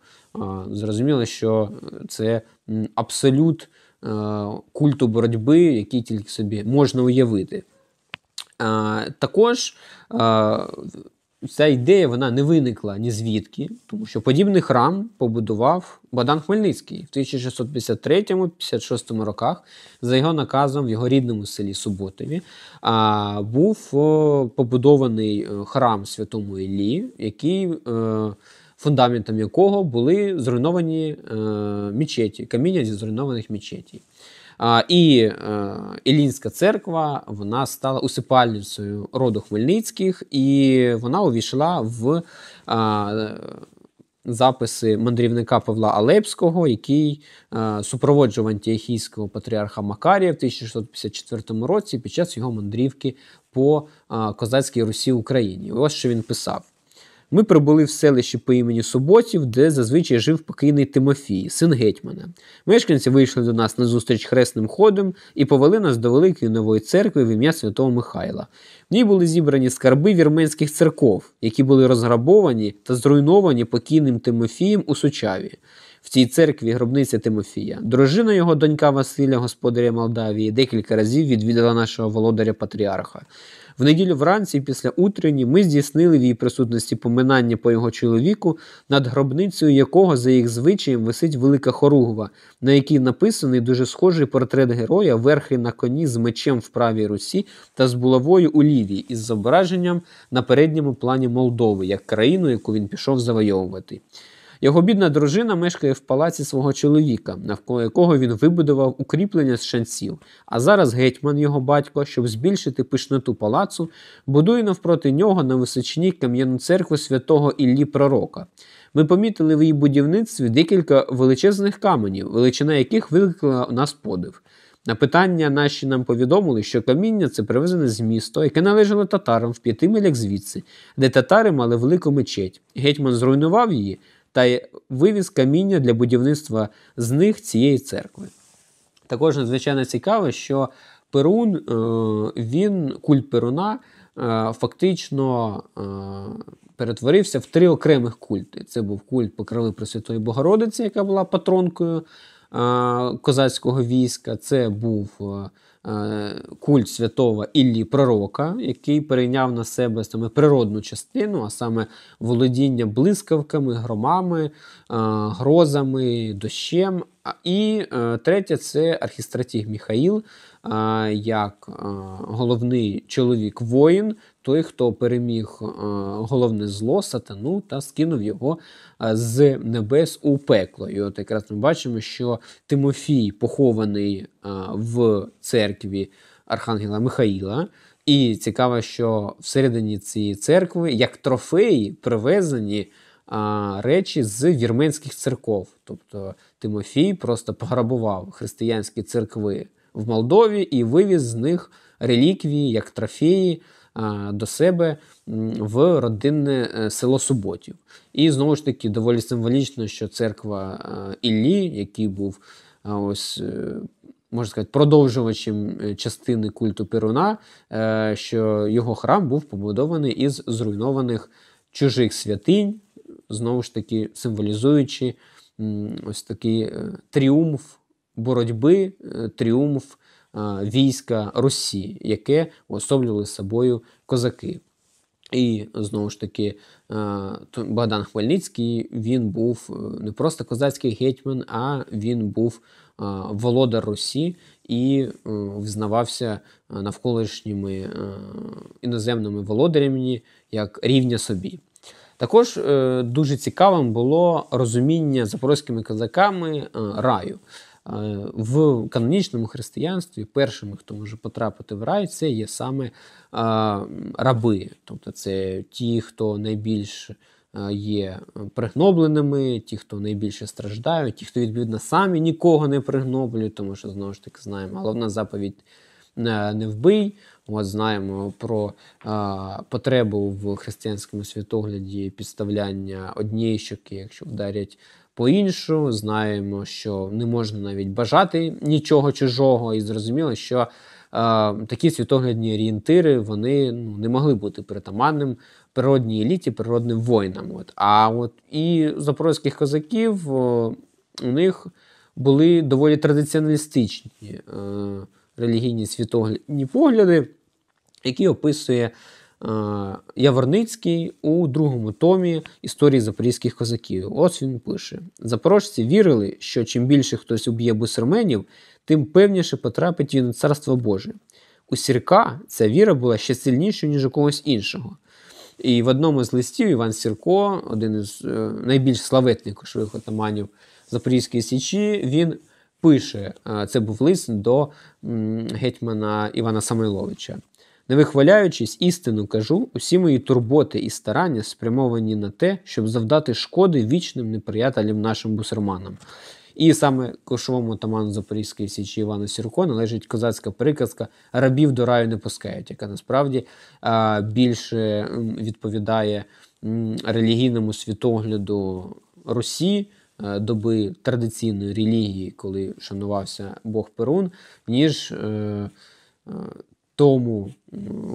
Зрозуміло, що це абсолют е, культу боротьби, який тільки собі можна уявити. Також е, ця ідея вона не виникла ні звідки, тому що подібний храм побудував Богдан Хмельницький в 1653 56 роках. За його наказом, в його рідному селі Суботові а, був побудований е, храм Святому Іллі, який. Е, фундаментом якого були зруйновані е, мечеті, каміння зі зруйнованих мечетій. І е, Ілінська церква вона стала усипальницею роду Хмельницьких, і вона увійшла в е, записи мандрівника Павла Алепського, який е, супроводжував антіохійського патріарха Макарія в 1654 році під час його мандрівки по е, козацькій Русі Україні. Ось що він писав. Ми прибули в селище по імені Суботів, де зазвичай жив покійний Тимофій, син гетьмана. Мешканці вийшли до нас на зустріч хресним ходом і повели нас до великої нової церкви в ім'я Святого Михайла. В ній були зібрані скарби вірменських церков, які були розграбовані та зруйновані покійним Тимофієм у Сучаві. В цій церкві гробниця Тимофія. Дружина його донька Василя, господаря Молдавії, декілька разів відвідала нашого володаря патріарха. В неділю вранці, після утренні, ми здійснили в її присутності поминання по його чоловіку, над гробницею якого за їх звичаєм висить велика хоругва, на якій написаний дуже схожий портрет героя, верхи на коні з мечем в правій Русі та з булавою у лівій, із зображенням на передньому плані Молдови, як країну, яку він пішов завойовувати. Його бідна дружина мешкає в палаці свого чоловіка, навколо якого він вибудував укріплення з шанців. А зараз гетьман, його батько, щоб збільшити пишноту палацу, будує навпроти нього на височині кам'яну церкву святого Іллі Пророка. Ми помітили в її будівництві декілька величезних каменів, величина яких викликала у нас подив. На питання наші нам повідомили, що каміння це привезене з міста, яке належало татарам в п'яти милях звідси, де татари мали велику мечеть. Гетьман зруйнував її, та й вивіз каміння для будівництва з них цієї церкви. Також надзвичайно цікаво, що Перун е, він культ Перуна е, фактично е, перетворився в три окремих культи. Це був культ покрови Пресвятої Богородиці, яка була патронкою козацького війська, це був е, е, культ святого Іллі Пророка, який перейняв на себе саме природну частину, а саме володіння блискавками, громами, е, грозами, дощем. І третє це архістратіг Міхаїл, як головний чоловік воїн той, хто переміг е, головне зло, сатану, та скинув його е, з небес у пекло. І от якраз ми бачимо, що Тимофій похований е, в церкві Архангела Михаїла. І цікаво, що всередині цієї церкви, як трофеї, привезені а, речі з вірменських церков. Тобто Тимофій просто пограбував християнські церкви в Молдові і вивіз з них реліквії, як трофеї Е, до себе в родинне е, село Суботів. І знову ж таки, доволі символічно, що церква е, Іллі, який був ось. Можна сказати, продовжувачем частини культу Перуна, що його храм був побудований із зруйнованих чужих святинь, знову ж таки символізуючи ось такий тріумф боротьби, тріумф Е, війська Росії, яке уособлювали собою козаки. І знову ж таки, е, Богдан Хмельницький він був е, не просто козацький гетьман, а він був володар Русі і визнавався навколишніми іноземними володарями як рівня собі. Також дуже цікавим було розуміння запорозькими козаками раю. Е, в канонічному християнстві першими, хто може потрапити в рай, це є саме раби, тобто це ті, хто найбільш е, є пригнобленими, ті, хто найбільше страждають, ті, хто відповідно самі нікого не пригноблюють, тому що знову ж таки знаємо, головна заповідь е, не вбий. От знаємо про а, потребу в християнському світогляді підставляння однієї щоки, якщо вдарять по-іншу. Знаємо, що не можна навіть бажати нічого чужого, і зрозуміло, що. Е, такі світоглядні орієнтири вони ну, не могли бути притаманним природній еліті, природним воїнам. От. А от і запорозьких козаків о, е, у них були доволі традиціоналістичні е, релігійні світоглядні погляди, які описує Е, Яворницький у другому томі історії запорізьких козаків. Ось він пише: Запорожці вірили, що чим більше хтось уб'є бусурменів, тим певніше потрапить він у царство Боже. У Сірка ця віра була ще сильнішою, ніж у когось іншого. І в одному з листів Іван Сірко, один із е, найбільш славетних кошових отаманів Запорізької Січі, він пише: е, це був лист до гетьмана Івана Самойловича. Не вихваляючись, істину кажу, усі мої турботи і старання спрямовані на те, щоб завдати шкоди вічним неприятелям нашим бусурманам. І саме кошовому таману Запорізької січі Івана Сірко належить козацька приказка рабів до раю не пускають, яка насправді а, більше відповідає релігійному світогляду Русі. Е, доби традиційної релігії, коли шанувався Бог Перун, ніж е, е тому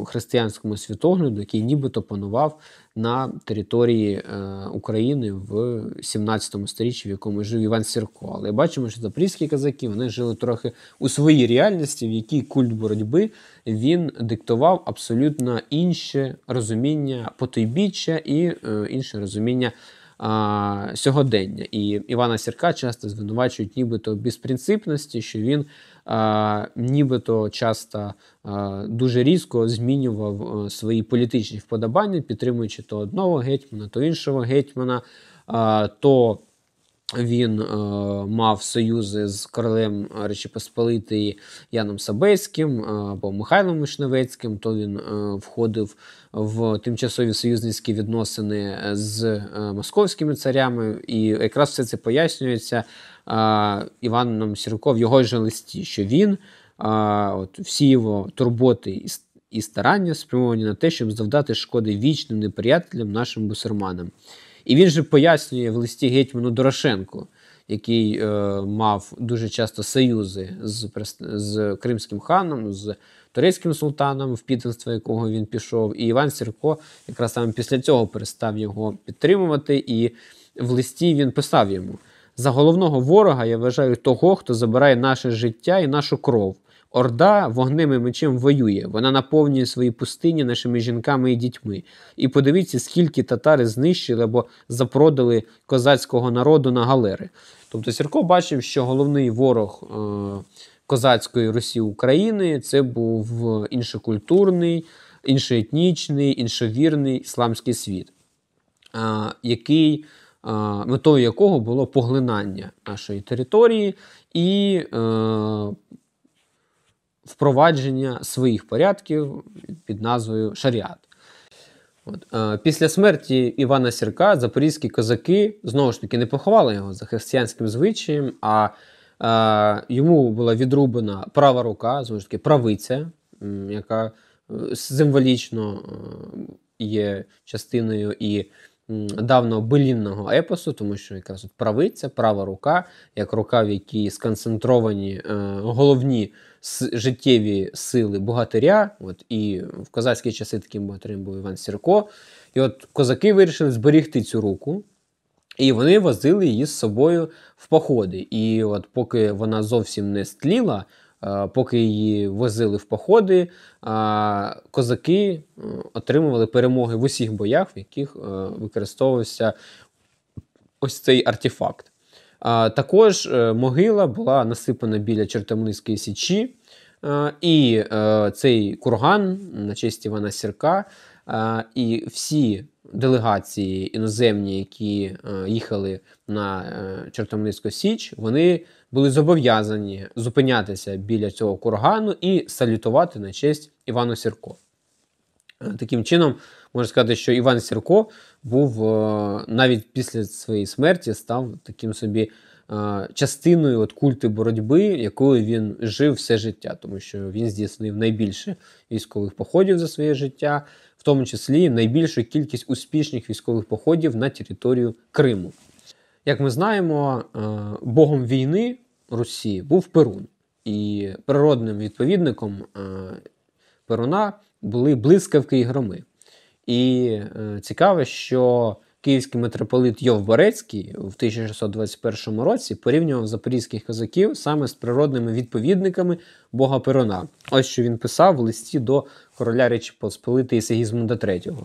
християнському світогляду, який нібито панував на території е, України в 17 сторіччі, в якому жив Іван Сірко. Але бачимо, що запорізькі казаки вони жили трохи у своїй реальності, в якій культ боротьби він диктував абсолютно інше розуміння потойбіччя і е, інше розуміння а, сьогодення. І Івана Сірка часто звинувачують нібито безпринципності, що він а, нібито часто а, дуже різко змінював е, свої політичні вподобання, підтримуючи то одного гетьмана, то іншого гетьмана, а, то він е, мав союзи з королем Речі Посполитої Яном Сабейським е, або Михайлом Мишневецьким. то він е, входив в тимчасові союзницькі відносини з е, московськими царями, і якраз все це пояснюється е, Іваном Сірко його ж листі, що він е, от, всі його турботи і і старання спрямовані на те, щоб завдати шкоди вічним неприятелям нашим бусурманам. І він же пояснює в листі гетьману Дорошенку, який е, мав дуже часто союзи з з кримським ханом, з турецьким султаном, в підданство якого він пішов. І Іван Сірко якраз саме після цього перестав його підтримувати. І в листі він писав йому: за головного ворога я вважаю того, хто забирає наше життя і нашу кров. Орда вогнем і мечем воює, вона наповнює свої пустині нашими жінками і дітьми. І подивіться, скільки татари знищили або запродали козацького народу на галери. Тобто Сірко бачив, що головний ворог е, козацької Русі України це був іншокультурний, іншоетнічний, іншовірний ісламський світ, е, який. Е, метою якого було поглинання нашої території і впровадження своїх порядків під назвою шаріат. От. Е, після смерті Івана Сірка запорізькі козаки знову ж таки не поховали його за християнським звичаєм, а е, йому була відрубана права рука, знову ж таки, правиця, яка е, символічно е, є частиною і давно белінного епосу, тому що якраз правиця, права рука, як рука, в якій сконцентровані е, головні життєві сили богатиря. От І в козацькі часи таким богатирем був Іван Сірко. І от козаки вирішили зберігти цю руку, і вони возили її з собою в походи. І от поки вона зовсім не стліла, е, поки її возили в походи, е, козаки е, отримували перемоги в усіх боях, в яких використовувався ось цей артефакт. Також е, могила була насипана біля Чертомлинської січі, і е, цей курган на честь Івана Сірка. І всі делегації іноземні, які е, їхали на Чортомлинську Січ, вони були зобов'язані зупинятися біля цього кургану і салютувати на честь Івану Сірко. Таким чином, можна сказати, що Іван Сірко був е, навіть після своєї смерті став таким собі е, частиною от культи боротьби, якою він жив все життя, тому що він здійснив найбільше військових походів за своє життя, в тому числі найбільшу кількість успішних військових походів на територію Криму. Як ми знаємо, е, богом війни Русі був Перун, і природним відповідником Перуна були блискавки і громи. І е, цікаво, що київський митрополит Йов Борецький в 1621 році порівнював запорізьких козаків саме з природними відповідниками Бога Перуна. Ось що він писав в листі до короля Речі Посполити Сегізмунда III.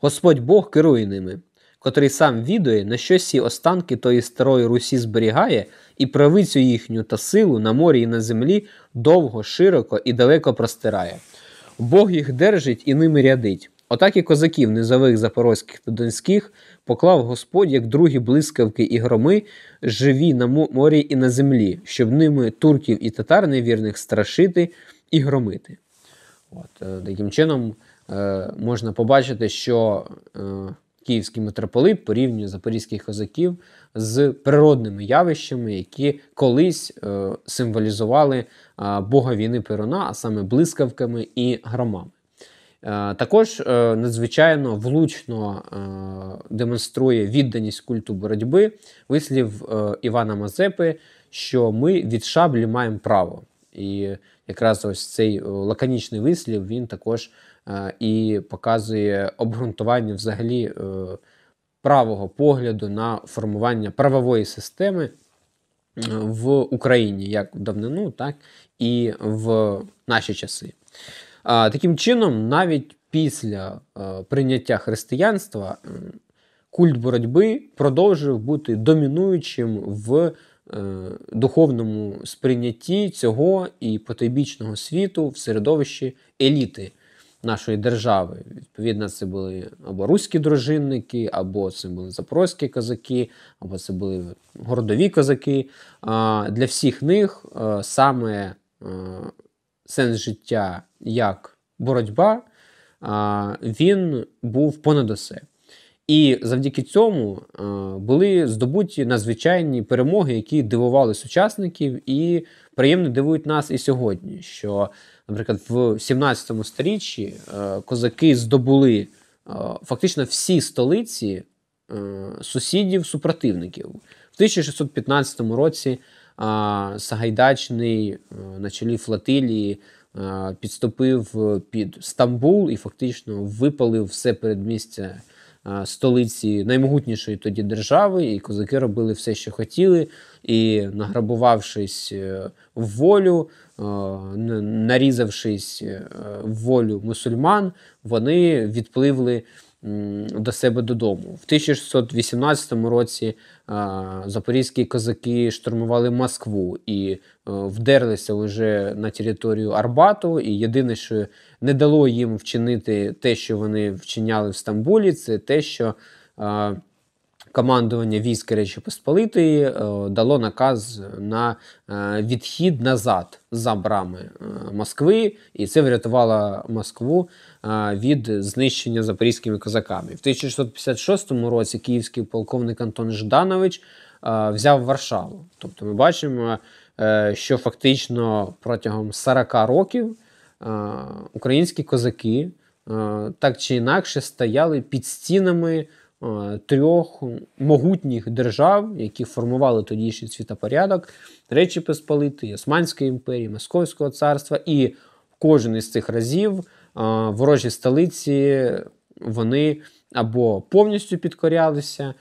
Господь Бог керує ними, котрий сам відує, на що сі останки тої старої Русі зберігає, і правицю їхню та силу на морі і на землі довго, широко і далеко простирає. Бог їх держить і ними рядить. Отак і козаків низових запорозьких та донських поклав Господь, як другі блискавки і громи, живі на морі і на землі, щоб ними турків і татар невірних страшити і громити. От, е, Таким чином е, можна побачити, що е, київський митрополит порівнює запорізьких козаків з природними явищами, які колись е, символізували е, Бога війни Перуна, а саме блискавками і громами. Е, також надзвичайно влучно демонструє відданість культу боротьби вислів Івана Мазепи, що ми від шаблі маємо право. І якраз ось цей лаконічний вислів він також Е, і показує обґрунтування взагалі е, правого погляду на формування правової системи е, в Україні як в давнину, так і в наші часи. Таким чином, навіть після прийняття християнства культ боротьби продовжив бути домінуючим в духовному сприйнятті цього і потойбічного світу в середовищі еліти нашої держави. Відповідно, це були або руські дружинники, або це були запорозькі козаки, або це були городові козаки. Для всіх них саме сенс життя як боротьба, він був понад усе. І завдяки цьому були здобуті надзвичайні перемоги, які дивували сучасників, і приємно дивують нас і сьогодні, що наприклад, в 17 сторіччі е, козаки здобули е, фактично всі столиці е, сусідів супротивників. В 1615 році Сагайдачний на чолі флотилії підступив під Стамбул і фактично випалив все передмістя столиці наймогутнішої тоді держави, і козаки робили все, що хотіли і награбувавшись в е, волю, е, нарізавшись в е, волю мусульман, вони відпливли. До себе додому. В 1618 році запорізькі козаки штурмували Москву і вдерлися вже на територію Арбату. І єдине, що не дало їм вчинити те, що вони вчиняли в Стамбулі, це те, що командування військ Речі Посполитої е, дало наказ на е, відхід назад за брами е, Москви, і це врятувало Москву від знищення запорізькими козаками. В 1656 році київський полковник Антон Жданович взяв Варшаву. Тобто, ми бачимо, що фактично протягом 40 років українські козаки так чи інакше стояли під стінами. Е, трьох могутніх держав, які формували тодішній світопорядок, Речі Посполитої, Османської імперії, Московського царства. І кожен із цих разів е, ворожі столиці вони або повністю підкорялися е,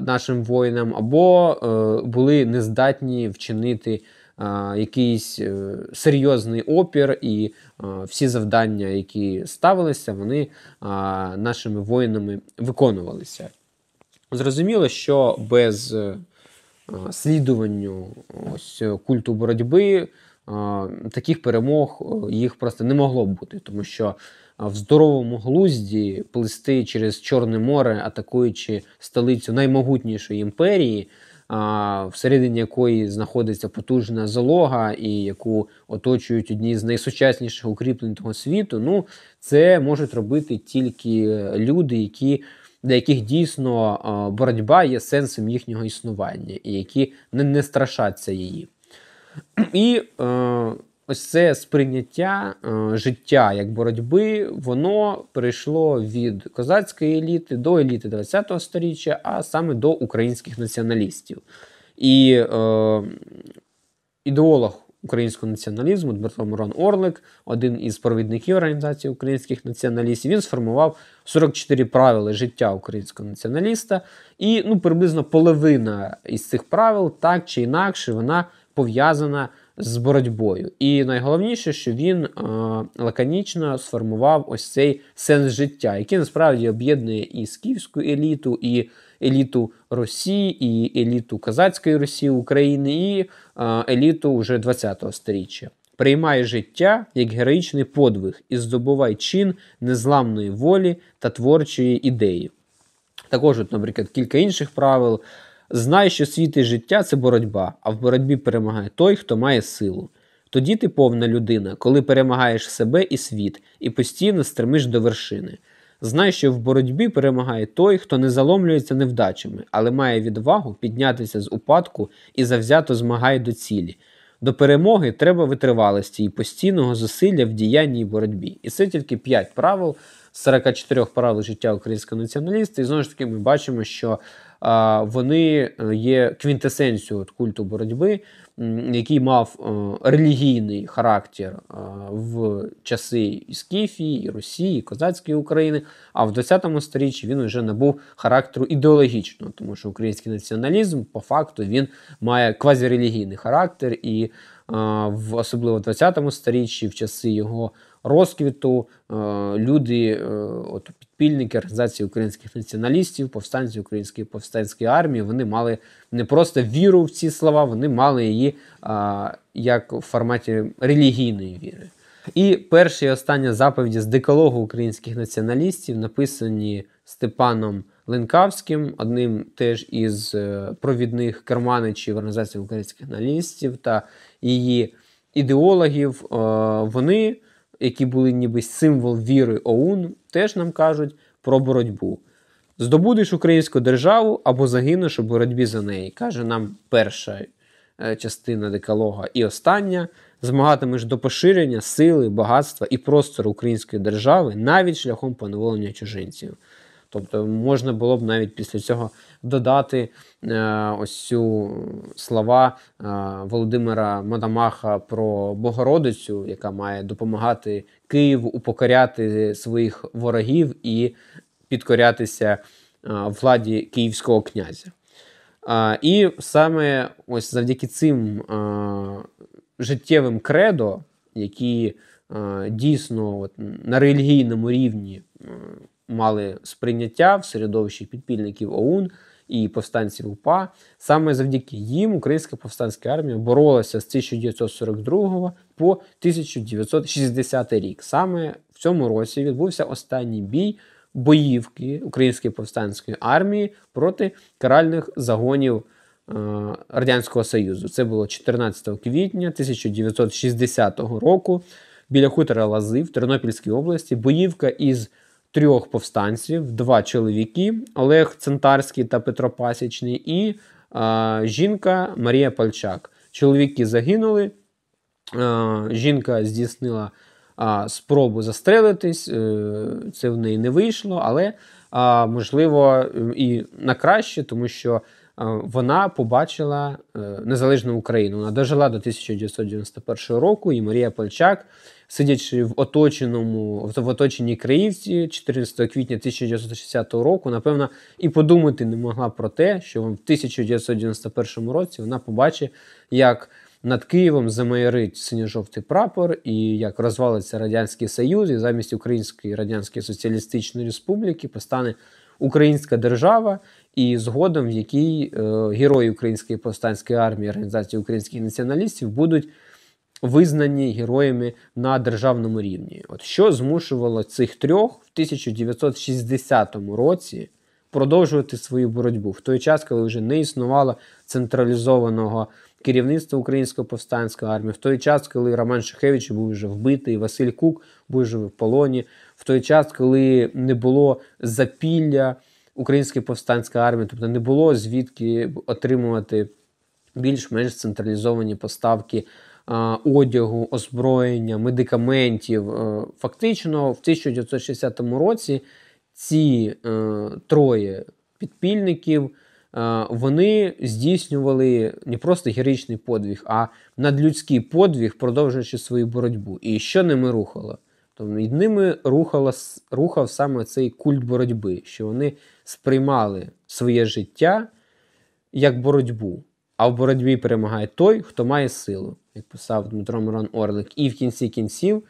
нашим воїнам, або були нездатні вчинити. Е, якийсь е, серйозний опір, і е, всі завдання, які ставилися, вони нашими воїнами виконувалися. Зрозуміло, що без слідуванню ось культу боротьби таких перемог їх просто не могло бути, тому що в здоровому глузді плисти через Чорне море, атакуючи столицю наймогутнішої імперії всередині якої знаходиться потужна залога, і яку оточують одні з найсучасніших укріплень того світу. Ну, це можуть робити тільки люди, які. Для яких дійсно боротьба є сенсом їхнього існування, і які не не страшаться її. І е, Ось це сприйняття е, життя як боротьби, воно прийшло від козацької еліти до еліти 20-го століття, а саме до українських націоналістів. І е, ідеолог українського націоналізму Дмитро Мирон Орлик, один із провідників організації українських націоналістів, він сформував 44 правила життя українського націоналіста, і ну, приблизно половина із цих правил так чи інакше вона пов'язана з боротьбою. І найголовніше, що він е, лаконічно сформував ось цей сенс життя, який насправді об'єднує і скіфську еліту, і еліту Росії, і еліту Казацької Росії України, і еліту уже 20-го сторіччя. Приймай життя як героїчний подвиг і здобувай чин незламної волі та творчої ідеї. Також, от, наприклад, кілька інших правил Знай, що світ і життя це боротьба, а в боротьбі перемагає той, хто має силу. Тоді ти повна людина, коли перемагаєш себе і світ, і постійно стремиш до вершини. Знай, що в боротьбі перемагає той, хто не заломлюється невдачами, але має відвагу піднятися з упадку і завзято змагає до цілі. До перемоги треба витривалості і постійного зусилля в діянні і боротьбі. І це тільки 5 правил, з 44 правил життя українського націоналіста. І знову ж таки, ми бачимо, що вони е, є квінтесенцією культу боротьби, який мав е, релігійний характер е, в часи і Скіфії, і Росії, і Козацької України. А в 20 сторіччі він вже набув характеру ідеологічного, тому що український націоналізм по факту він має квазірелігійний характер, і в особливо в 20 сторіччі, в часи його розквіту, люди от спільники організації українських націоналістів, повстанців Української повстанської армії. Вони мали не просто віру в ці слова, вони мали її а, як в форматі релігійної віри. І перші і остання заповіді з декалогу українських націоналістів, написані Степаном Ленкавським, одним теж із е, провідних керманичів організації українських націоналістів та її ідеологів, е, вони, які були ніби символ віри ОУН, теж нам кажуть про боротьбу. Здобудеш українську державу або загинеш у боротьбі за неї, каже нам перша е, частина декалога і остання. Змагатимеш до поширення сили, багатства і простору української держави навіть шляхом поневолення чужинців. Тобто можна було б навіть після цього додати е, ось цю слова е, Володимира Мадамаха про Богородицю, яка має допомагати Києву упокоряти своїх ворогів і підкорятися е, владі київського князя. І саме ось завдяки цим життєвим кредо, які дійсно от, на релігійному рівні мали сприйняття в середовищі підпільників ОУН і повстанців УПА. Саме завдяки їм Українська повстанська армія боролася з 1942 по 1960 рік. Саме в цьому році відбувся останній бій боївки Української повстанської армії проти каральних загонів. Е, Радянського Союзу. Це було 14 квітня 1960 року біля хутора Лази в Тернопільській області. Боївка із трьох повстанців, два чоловіки: Олег Центарський та Петро Пасічний, і а, жінка Марія Пальчак. Чоловіки загинули. А, жінка здійснила а, спробу застрелитись. Е, це в неї не вийшло, але а, можливо і на краще, тому що. Вона побачила е, незалежну Україну. Вона дожила до 1991 року, і Марія Пальчак сидячи в оточеному в оточеній Криївці 14 квітня 1960 року, напевно, і подумати не могла про те, що в 1991 році вона побачить, як над Києвом замайорить синьо-жовтий прапор, і як розвалиться Радянський Союз, і замість Української Радянської Соціалістичної Республіки постане Українська держава. І згодом, в якій е, герої Української повстанської армії, організації українських націоналістів будуть визнані героями на державному рівні. От що змушувало цих трьох в 1960 році продовжувати свою боротьбу в той час, коли вже не існувало централізованого керівництва української повстанської армії, в той час, коли Роман Шухевич був вже вбитий, Василь Кук був вже в полоні, в той час, коли не було запілля української повстанської армії, тобто не було звідки отримувати більш-менш централізовані поставки Е, одягу, озброєння, медикаментів. Е, фактично, в 1960 році ці е, троє підпільників. Вони здійснювали не просто героїчний подвиг, а надлюдський подвиг, продовжуючи свою боротьбу. І що ними рухало? Тобто і ними рухало, рухав саме цей культ боротьби, що вони сприймали своє життя як боротьбу а в боротьбі перемагає той, хто має силу, як писав Дмитро Мирон Орлик. І в кінці кінців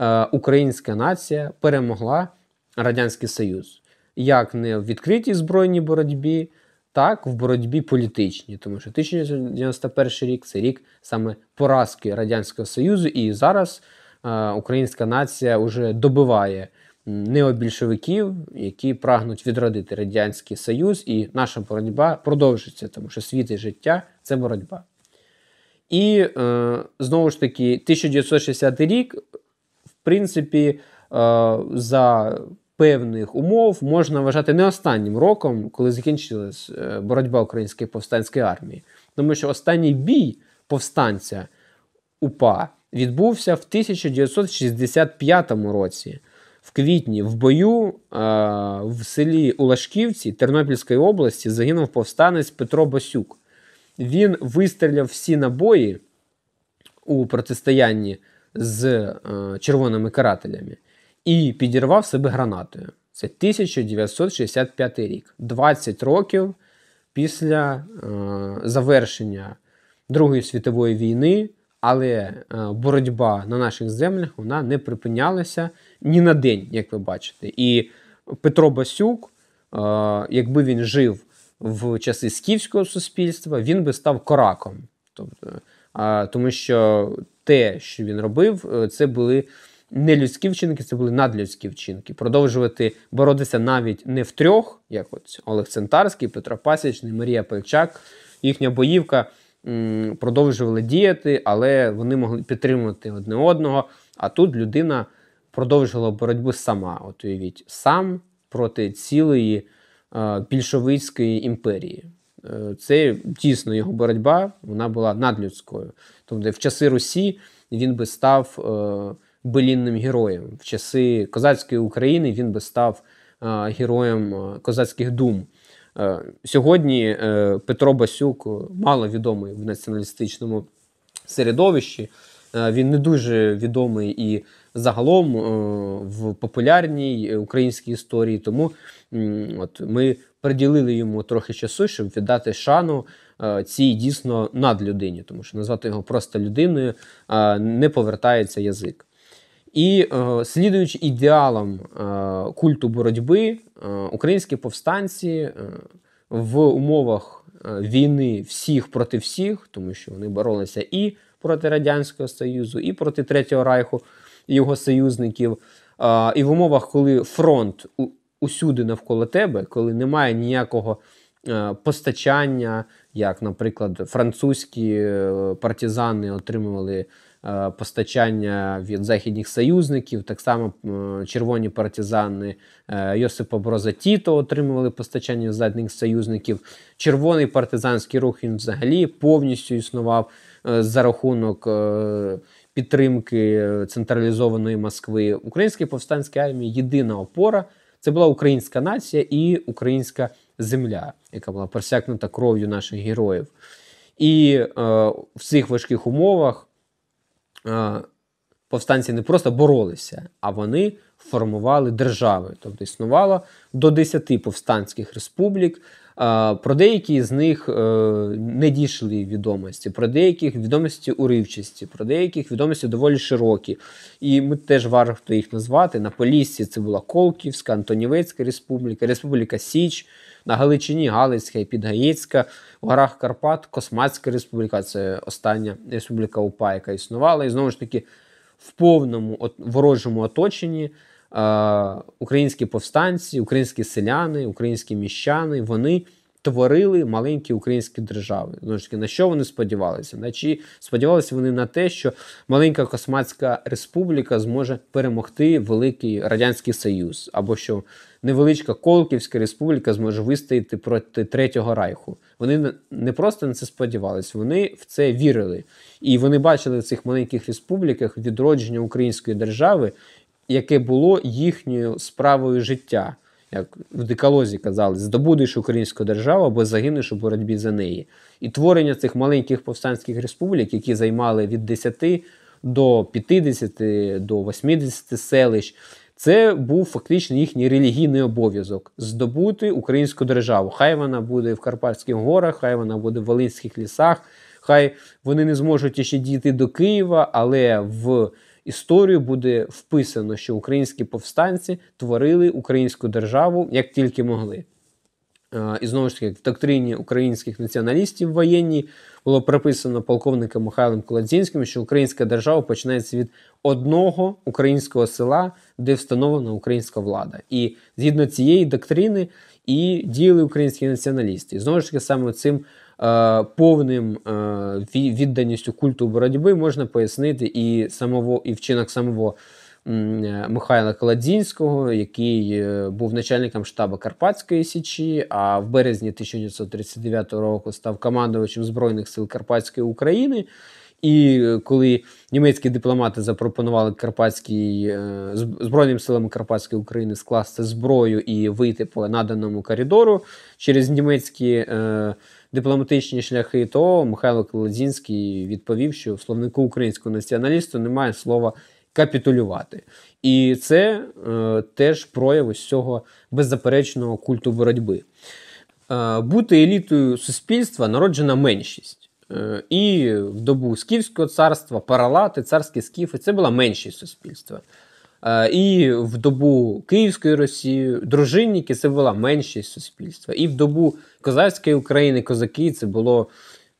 е, українська нація перемогла Радянський Союз. Як не в відкритій збройній боротьбі, так в боротьбі політичній, тому що 1991 рік це рік саме поразки Радянського Союзу, і зараз е, українська нація вже добиває необільшовиків, які прагнуть відродити Радянський Союз, і наша боротьба продовжиться, тому що світ і життя це боротьба. І е, знову ж таки, 1960 рік, в принципі, е, за певних умов можна вважати не останнім роком, коли закінчилась е, боротьба української повстанської армії. Тому що останній бій повстанця УПА відбувся в 1965 році. В квітні в бою е, в селі Улашківці Тернопільської області загинув повстанець Петро Босюк. Він вистріляв всі набої у протистоянні з е, червоними карателями і підірвав себе гранатою. Це 1965 рік, 20 років після е, завершення Другої світової війни, але боротьба на наших землях вона не припинялася ні на день, як ви бачите. І Петро Басюк, е, якби він жив в часи скіфського суспільства, він би став кораком. Тобто, Тому що те, що він робив, е, це були не людські вчинки, це були надлюдські вчинки. Продовжувати боротися навіть не в трьох, як от Олег Центарський, Петро Пасічний, Марія Пельчак, їхня боївка. Продовжували діяти, але вони могли підтримувати одне одного. А тут людина продовжила боротьбу сама. От уявіть, сам проти цілої е, більшовицької імперії. Е, це дійсно його боротьба вона була надлюдською. Тобто, в часи Русі він би став е, белінним героєм, в часи козацької України він би став героєм козацьких дум. Сьогодні Петро Басюк мало відомий в націоналістичному середовищі. Він не дуже відомий і загалом е, в популярній е, українській історії. Тому от ми приділили йому трохи часу, щоб віддати шану е, цій дійсно надлюдині, тому що назвати його просто людиною не повертається язик. І слідуючи ідеалам культу боротьби, українські повстанці в умовах війни всіх проти всіх, тому що вони боролися і проти Радянського Союзу, і проти Третього Райху, і його союзників. А, І в умовах, коли фронт усюди навколо тебе, коли немає ніякого е, постачання, як, наприклад, французькі е, партизани отримували. Е, постачання від західніх союзників, так само червоні партизани Йосипа Броза Тіто отримували постачання від західних союзників. Червоний партизанський рух він взагалі повністю існував за рахунок підтримки е, централізованої Москви, українській повстанській армії єдина опора це була українська нація і українська земля, яка була просякнута кров'ю наших героїв. І е, в цих важких умовах е, повстанці не просто боролися, а вони формували держави. Тобто існувало до 10 повстанських республік. Про деякі з них е, не дійшли відомості, про деяких відомості уривчасті, про деяких відомості доволі широкі. І ми теж варто їх назвати. На Поліссі це була Колківська, Антонівецька республіка, Республіка Січ, на Галичині Галицька і Підгаєцька, в горах Карпат, Космацька республіка це остання республіка УПА, яка існувала. І знову ж таки в повному ворожому оточенні українські повстанці, українські селяни, українські міщани вони творили маленькі українські держави. На що вони сподівалися? Чи сподівалися вони на те, що маленька Космацька республіка зможе перемогти Великий Радянський Союз, або що невеличка Колківська республіка зможе вистояти проти Третього Райху? Вони не просто на це сподівалися, вони в це вірили. І вони бачили в цих маленьких республіках відродження української держави яке було їхньою справою життя. Як в декалозі казали, здобудеш українську державу або загинеш у боротьбі за неї. І творення цих маленьких повстанських республік, які займали від 10 до 50 до 80 селищ, це був фактично їхній релігійний обов'язок здобути українську державу. Хай вона буде в Карпатських горах, хай вона буде в Волинських лісах, хай вони не зможуть ще дійти до Києва, але в історію буде вписано, що українські повстанці творили українську державу як тільки могли. Е, і знову ж таки, в доктрині українських націоналістів воєнній було прописано полковником Михайлом Колодзінським, що українська держава починається від одного українського села, де встановлена українська влада. І згідно цієї доктрини і діяли українські націоналісти. І знову ж таки, саме цим Е, повним е, відданістю культу боротьби можна пояснити і самого і вчинок самого е, Михайла Кладзінського, який був начальником штабу Карпатської Січі, а в березні 1939 року став командувачем Збройних сил Карпатської України. І коли німецькі дипломати запропонували Карпатській Збройним силам Карпатської України скласти зброю і вийти по наданому коридору через німецькі дипломатичні шляхи, то Михайло Колодзінський відповів, що в словнику українського націоналісту немає слова капітулювати. І це е, теж прояв ось цього беззаперечного культу боротьби. Е, бути елітою суспільства народжена меншість. Е, і в добу Скіфського царства, паралати, царські скіфи це була меншість суспільства. І в добу Київської Росії дружинники це була меншість суспільства, і в добу козацької України козаки це було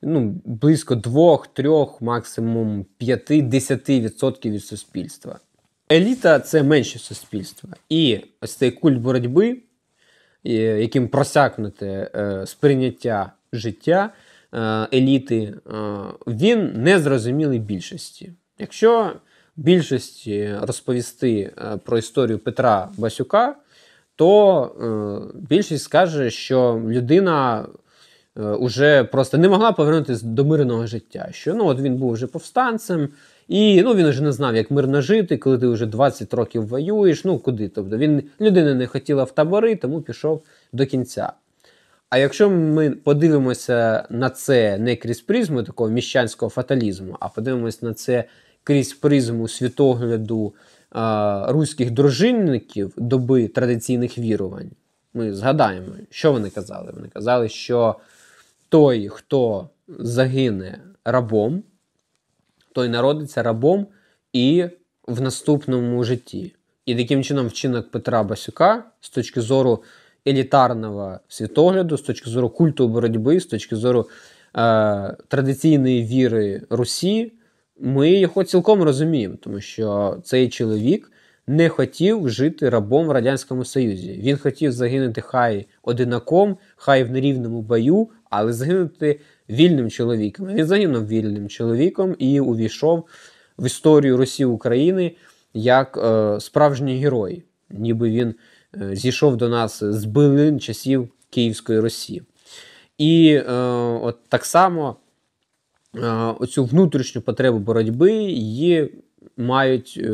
ну, близько 2-3, максимум 5-10% від суспільства. Еліта це менше суспільства. І ось цей культ боротьби, яким просякнути е, сприйняття життя е, еліти, е, він не зрозумілий більшості. Якщо більшості розповісти е, про історію Петра Басюка, то е, більшість скаже, що людина вже е, просто не могла повернутися до мирного життя. Що ну от він був вже повстанцем, і ну він вже не знав, як мирно жити, коли ти вже 20 років воюєш. Ну куди? Тобто він людина не хотіла в табори, тому пішов до кінця. А якщо ми подивимося на це не крізь призму такого міщанського фаталізму, а подивимося на це крізь призму світогляду а, руських дружинників доби традиційних вірувань, ми згадаємо, що вони казали. Вони казали, що той, хто загине рабом, той народиться рабом і в наступному житті. І таким чином вчинок Петра Басюка з точки зору елітарного світогляду, з точки зору культу боротьби, з точки зору е, традиційної віри Русі, ми його цілком розуміємо, тому що цей чоловік не хотів жити рабом в радянському союзі. Він хотів загинути хай одинаком, хай в нерівному бою, але загинути вільним чоловіком. Він загинув вільним чоловіком і увійшов в історію Росії України як е, справжній герой, ніби він е, зійшов до нас з билин часів Київської Росії. І е, от так само Е, оцю внутрішню потребу боротьби її мають е,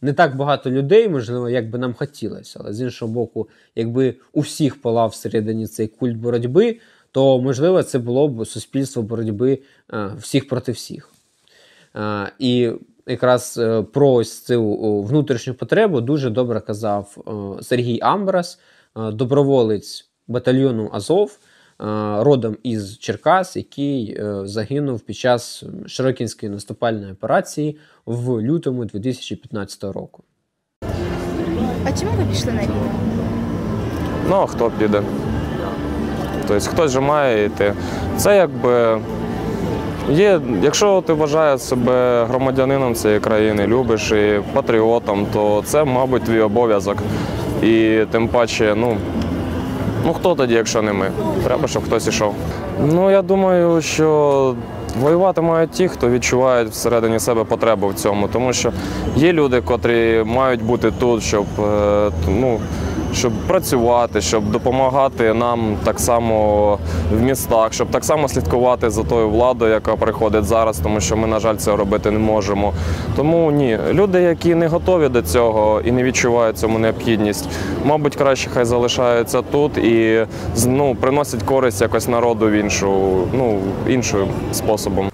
не так багато людей, можливо, як би нам хотілося. Але з іншого боку, якби у всіх палав всередині цей культ боротьби, то можливо це було б суспільство боротьби е, всіх проти всіх. І якраз про ось цю внутрішню потребу дуже добре казав Сергій Амбрас, доброволець батальйону Азов, Е, родом із Черкас, який е, загинув під час Широкінської наступальної операції в лютому 2015 року. А чому ви пішли на війну? Ну, а хто піде? Тобто, хтось же має йти. Це якби. Є, якщо ти вважаєш себе громадянином цієї країни, любиш і патріотом, то це, мабуть, твій обов'язок. І тим паче, ну Ну хто тоді, якщо не ми? Треба, щоб хтось ішов. Ну я думаю, що воювати мають ті, хто відчуває всередині себе потребу в цьому, тому що є люди, котрі мають бути тут, щоб е, ну щоб працювати, щоб допомагати нам так само в містах, щоб так само слідкувати за тою владою, яка приходить зараз, тому що ми, на жаль, це робити не можемо. Тому ні, люди, які не готові до цього і не відчувають цьому необхідність, мабуть, краще хай залишаються тут і ну, приносять користь якось народу в іншу, ну іншим способом.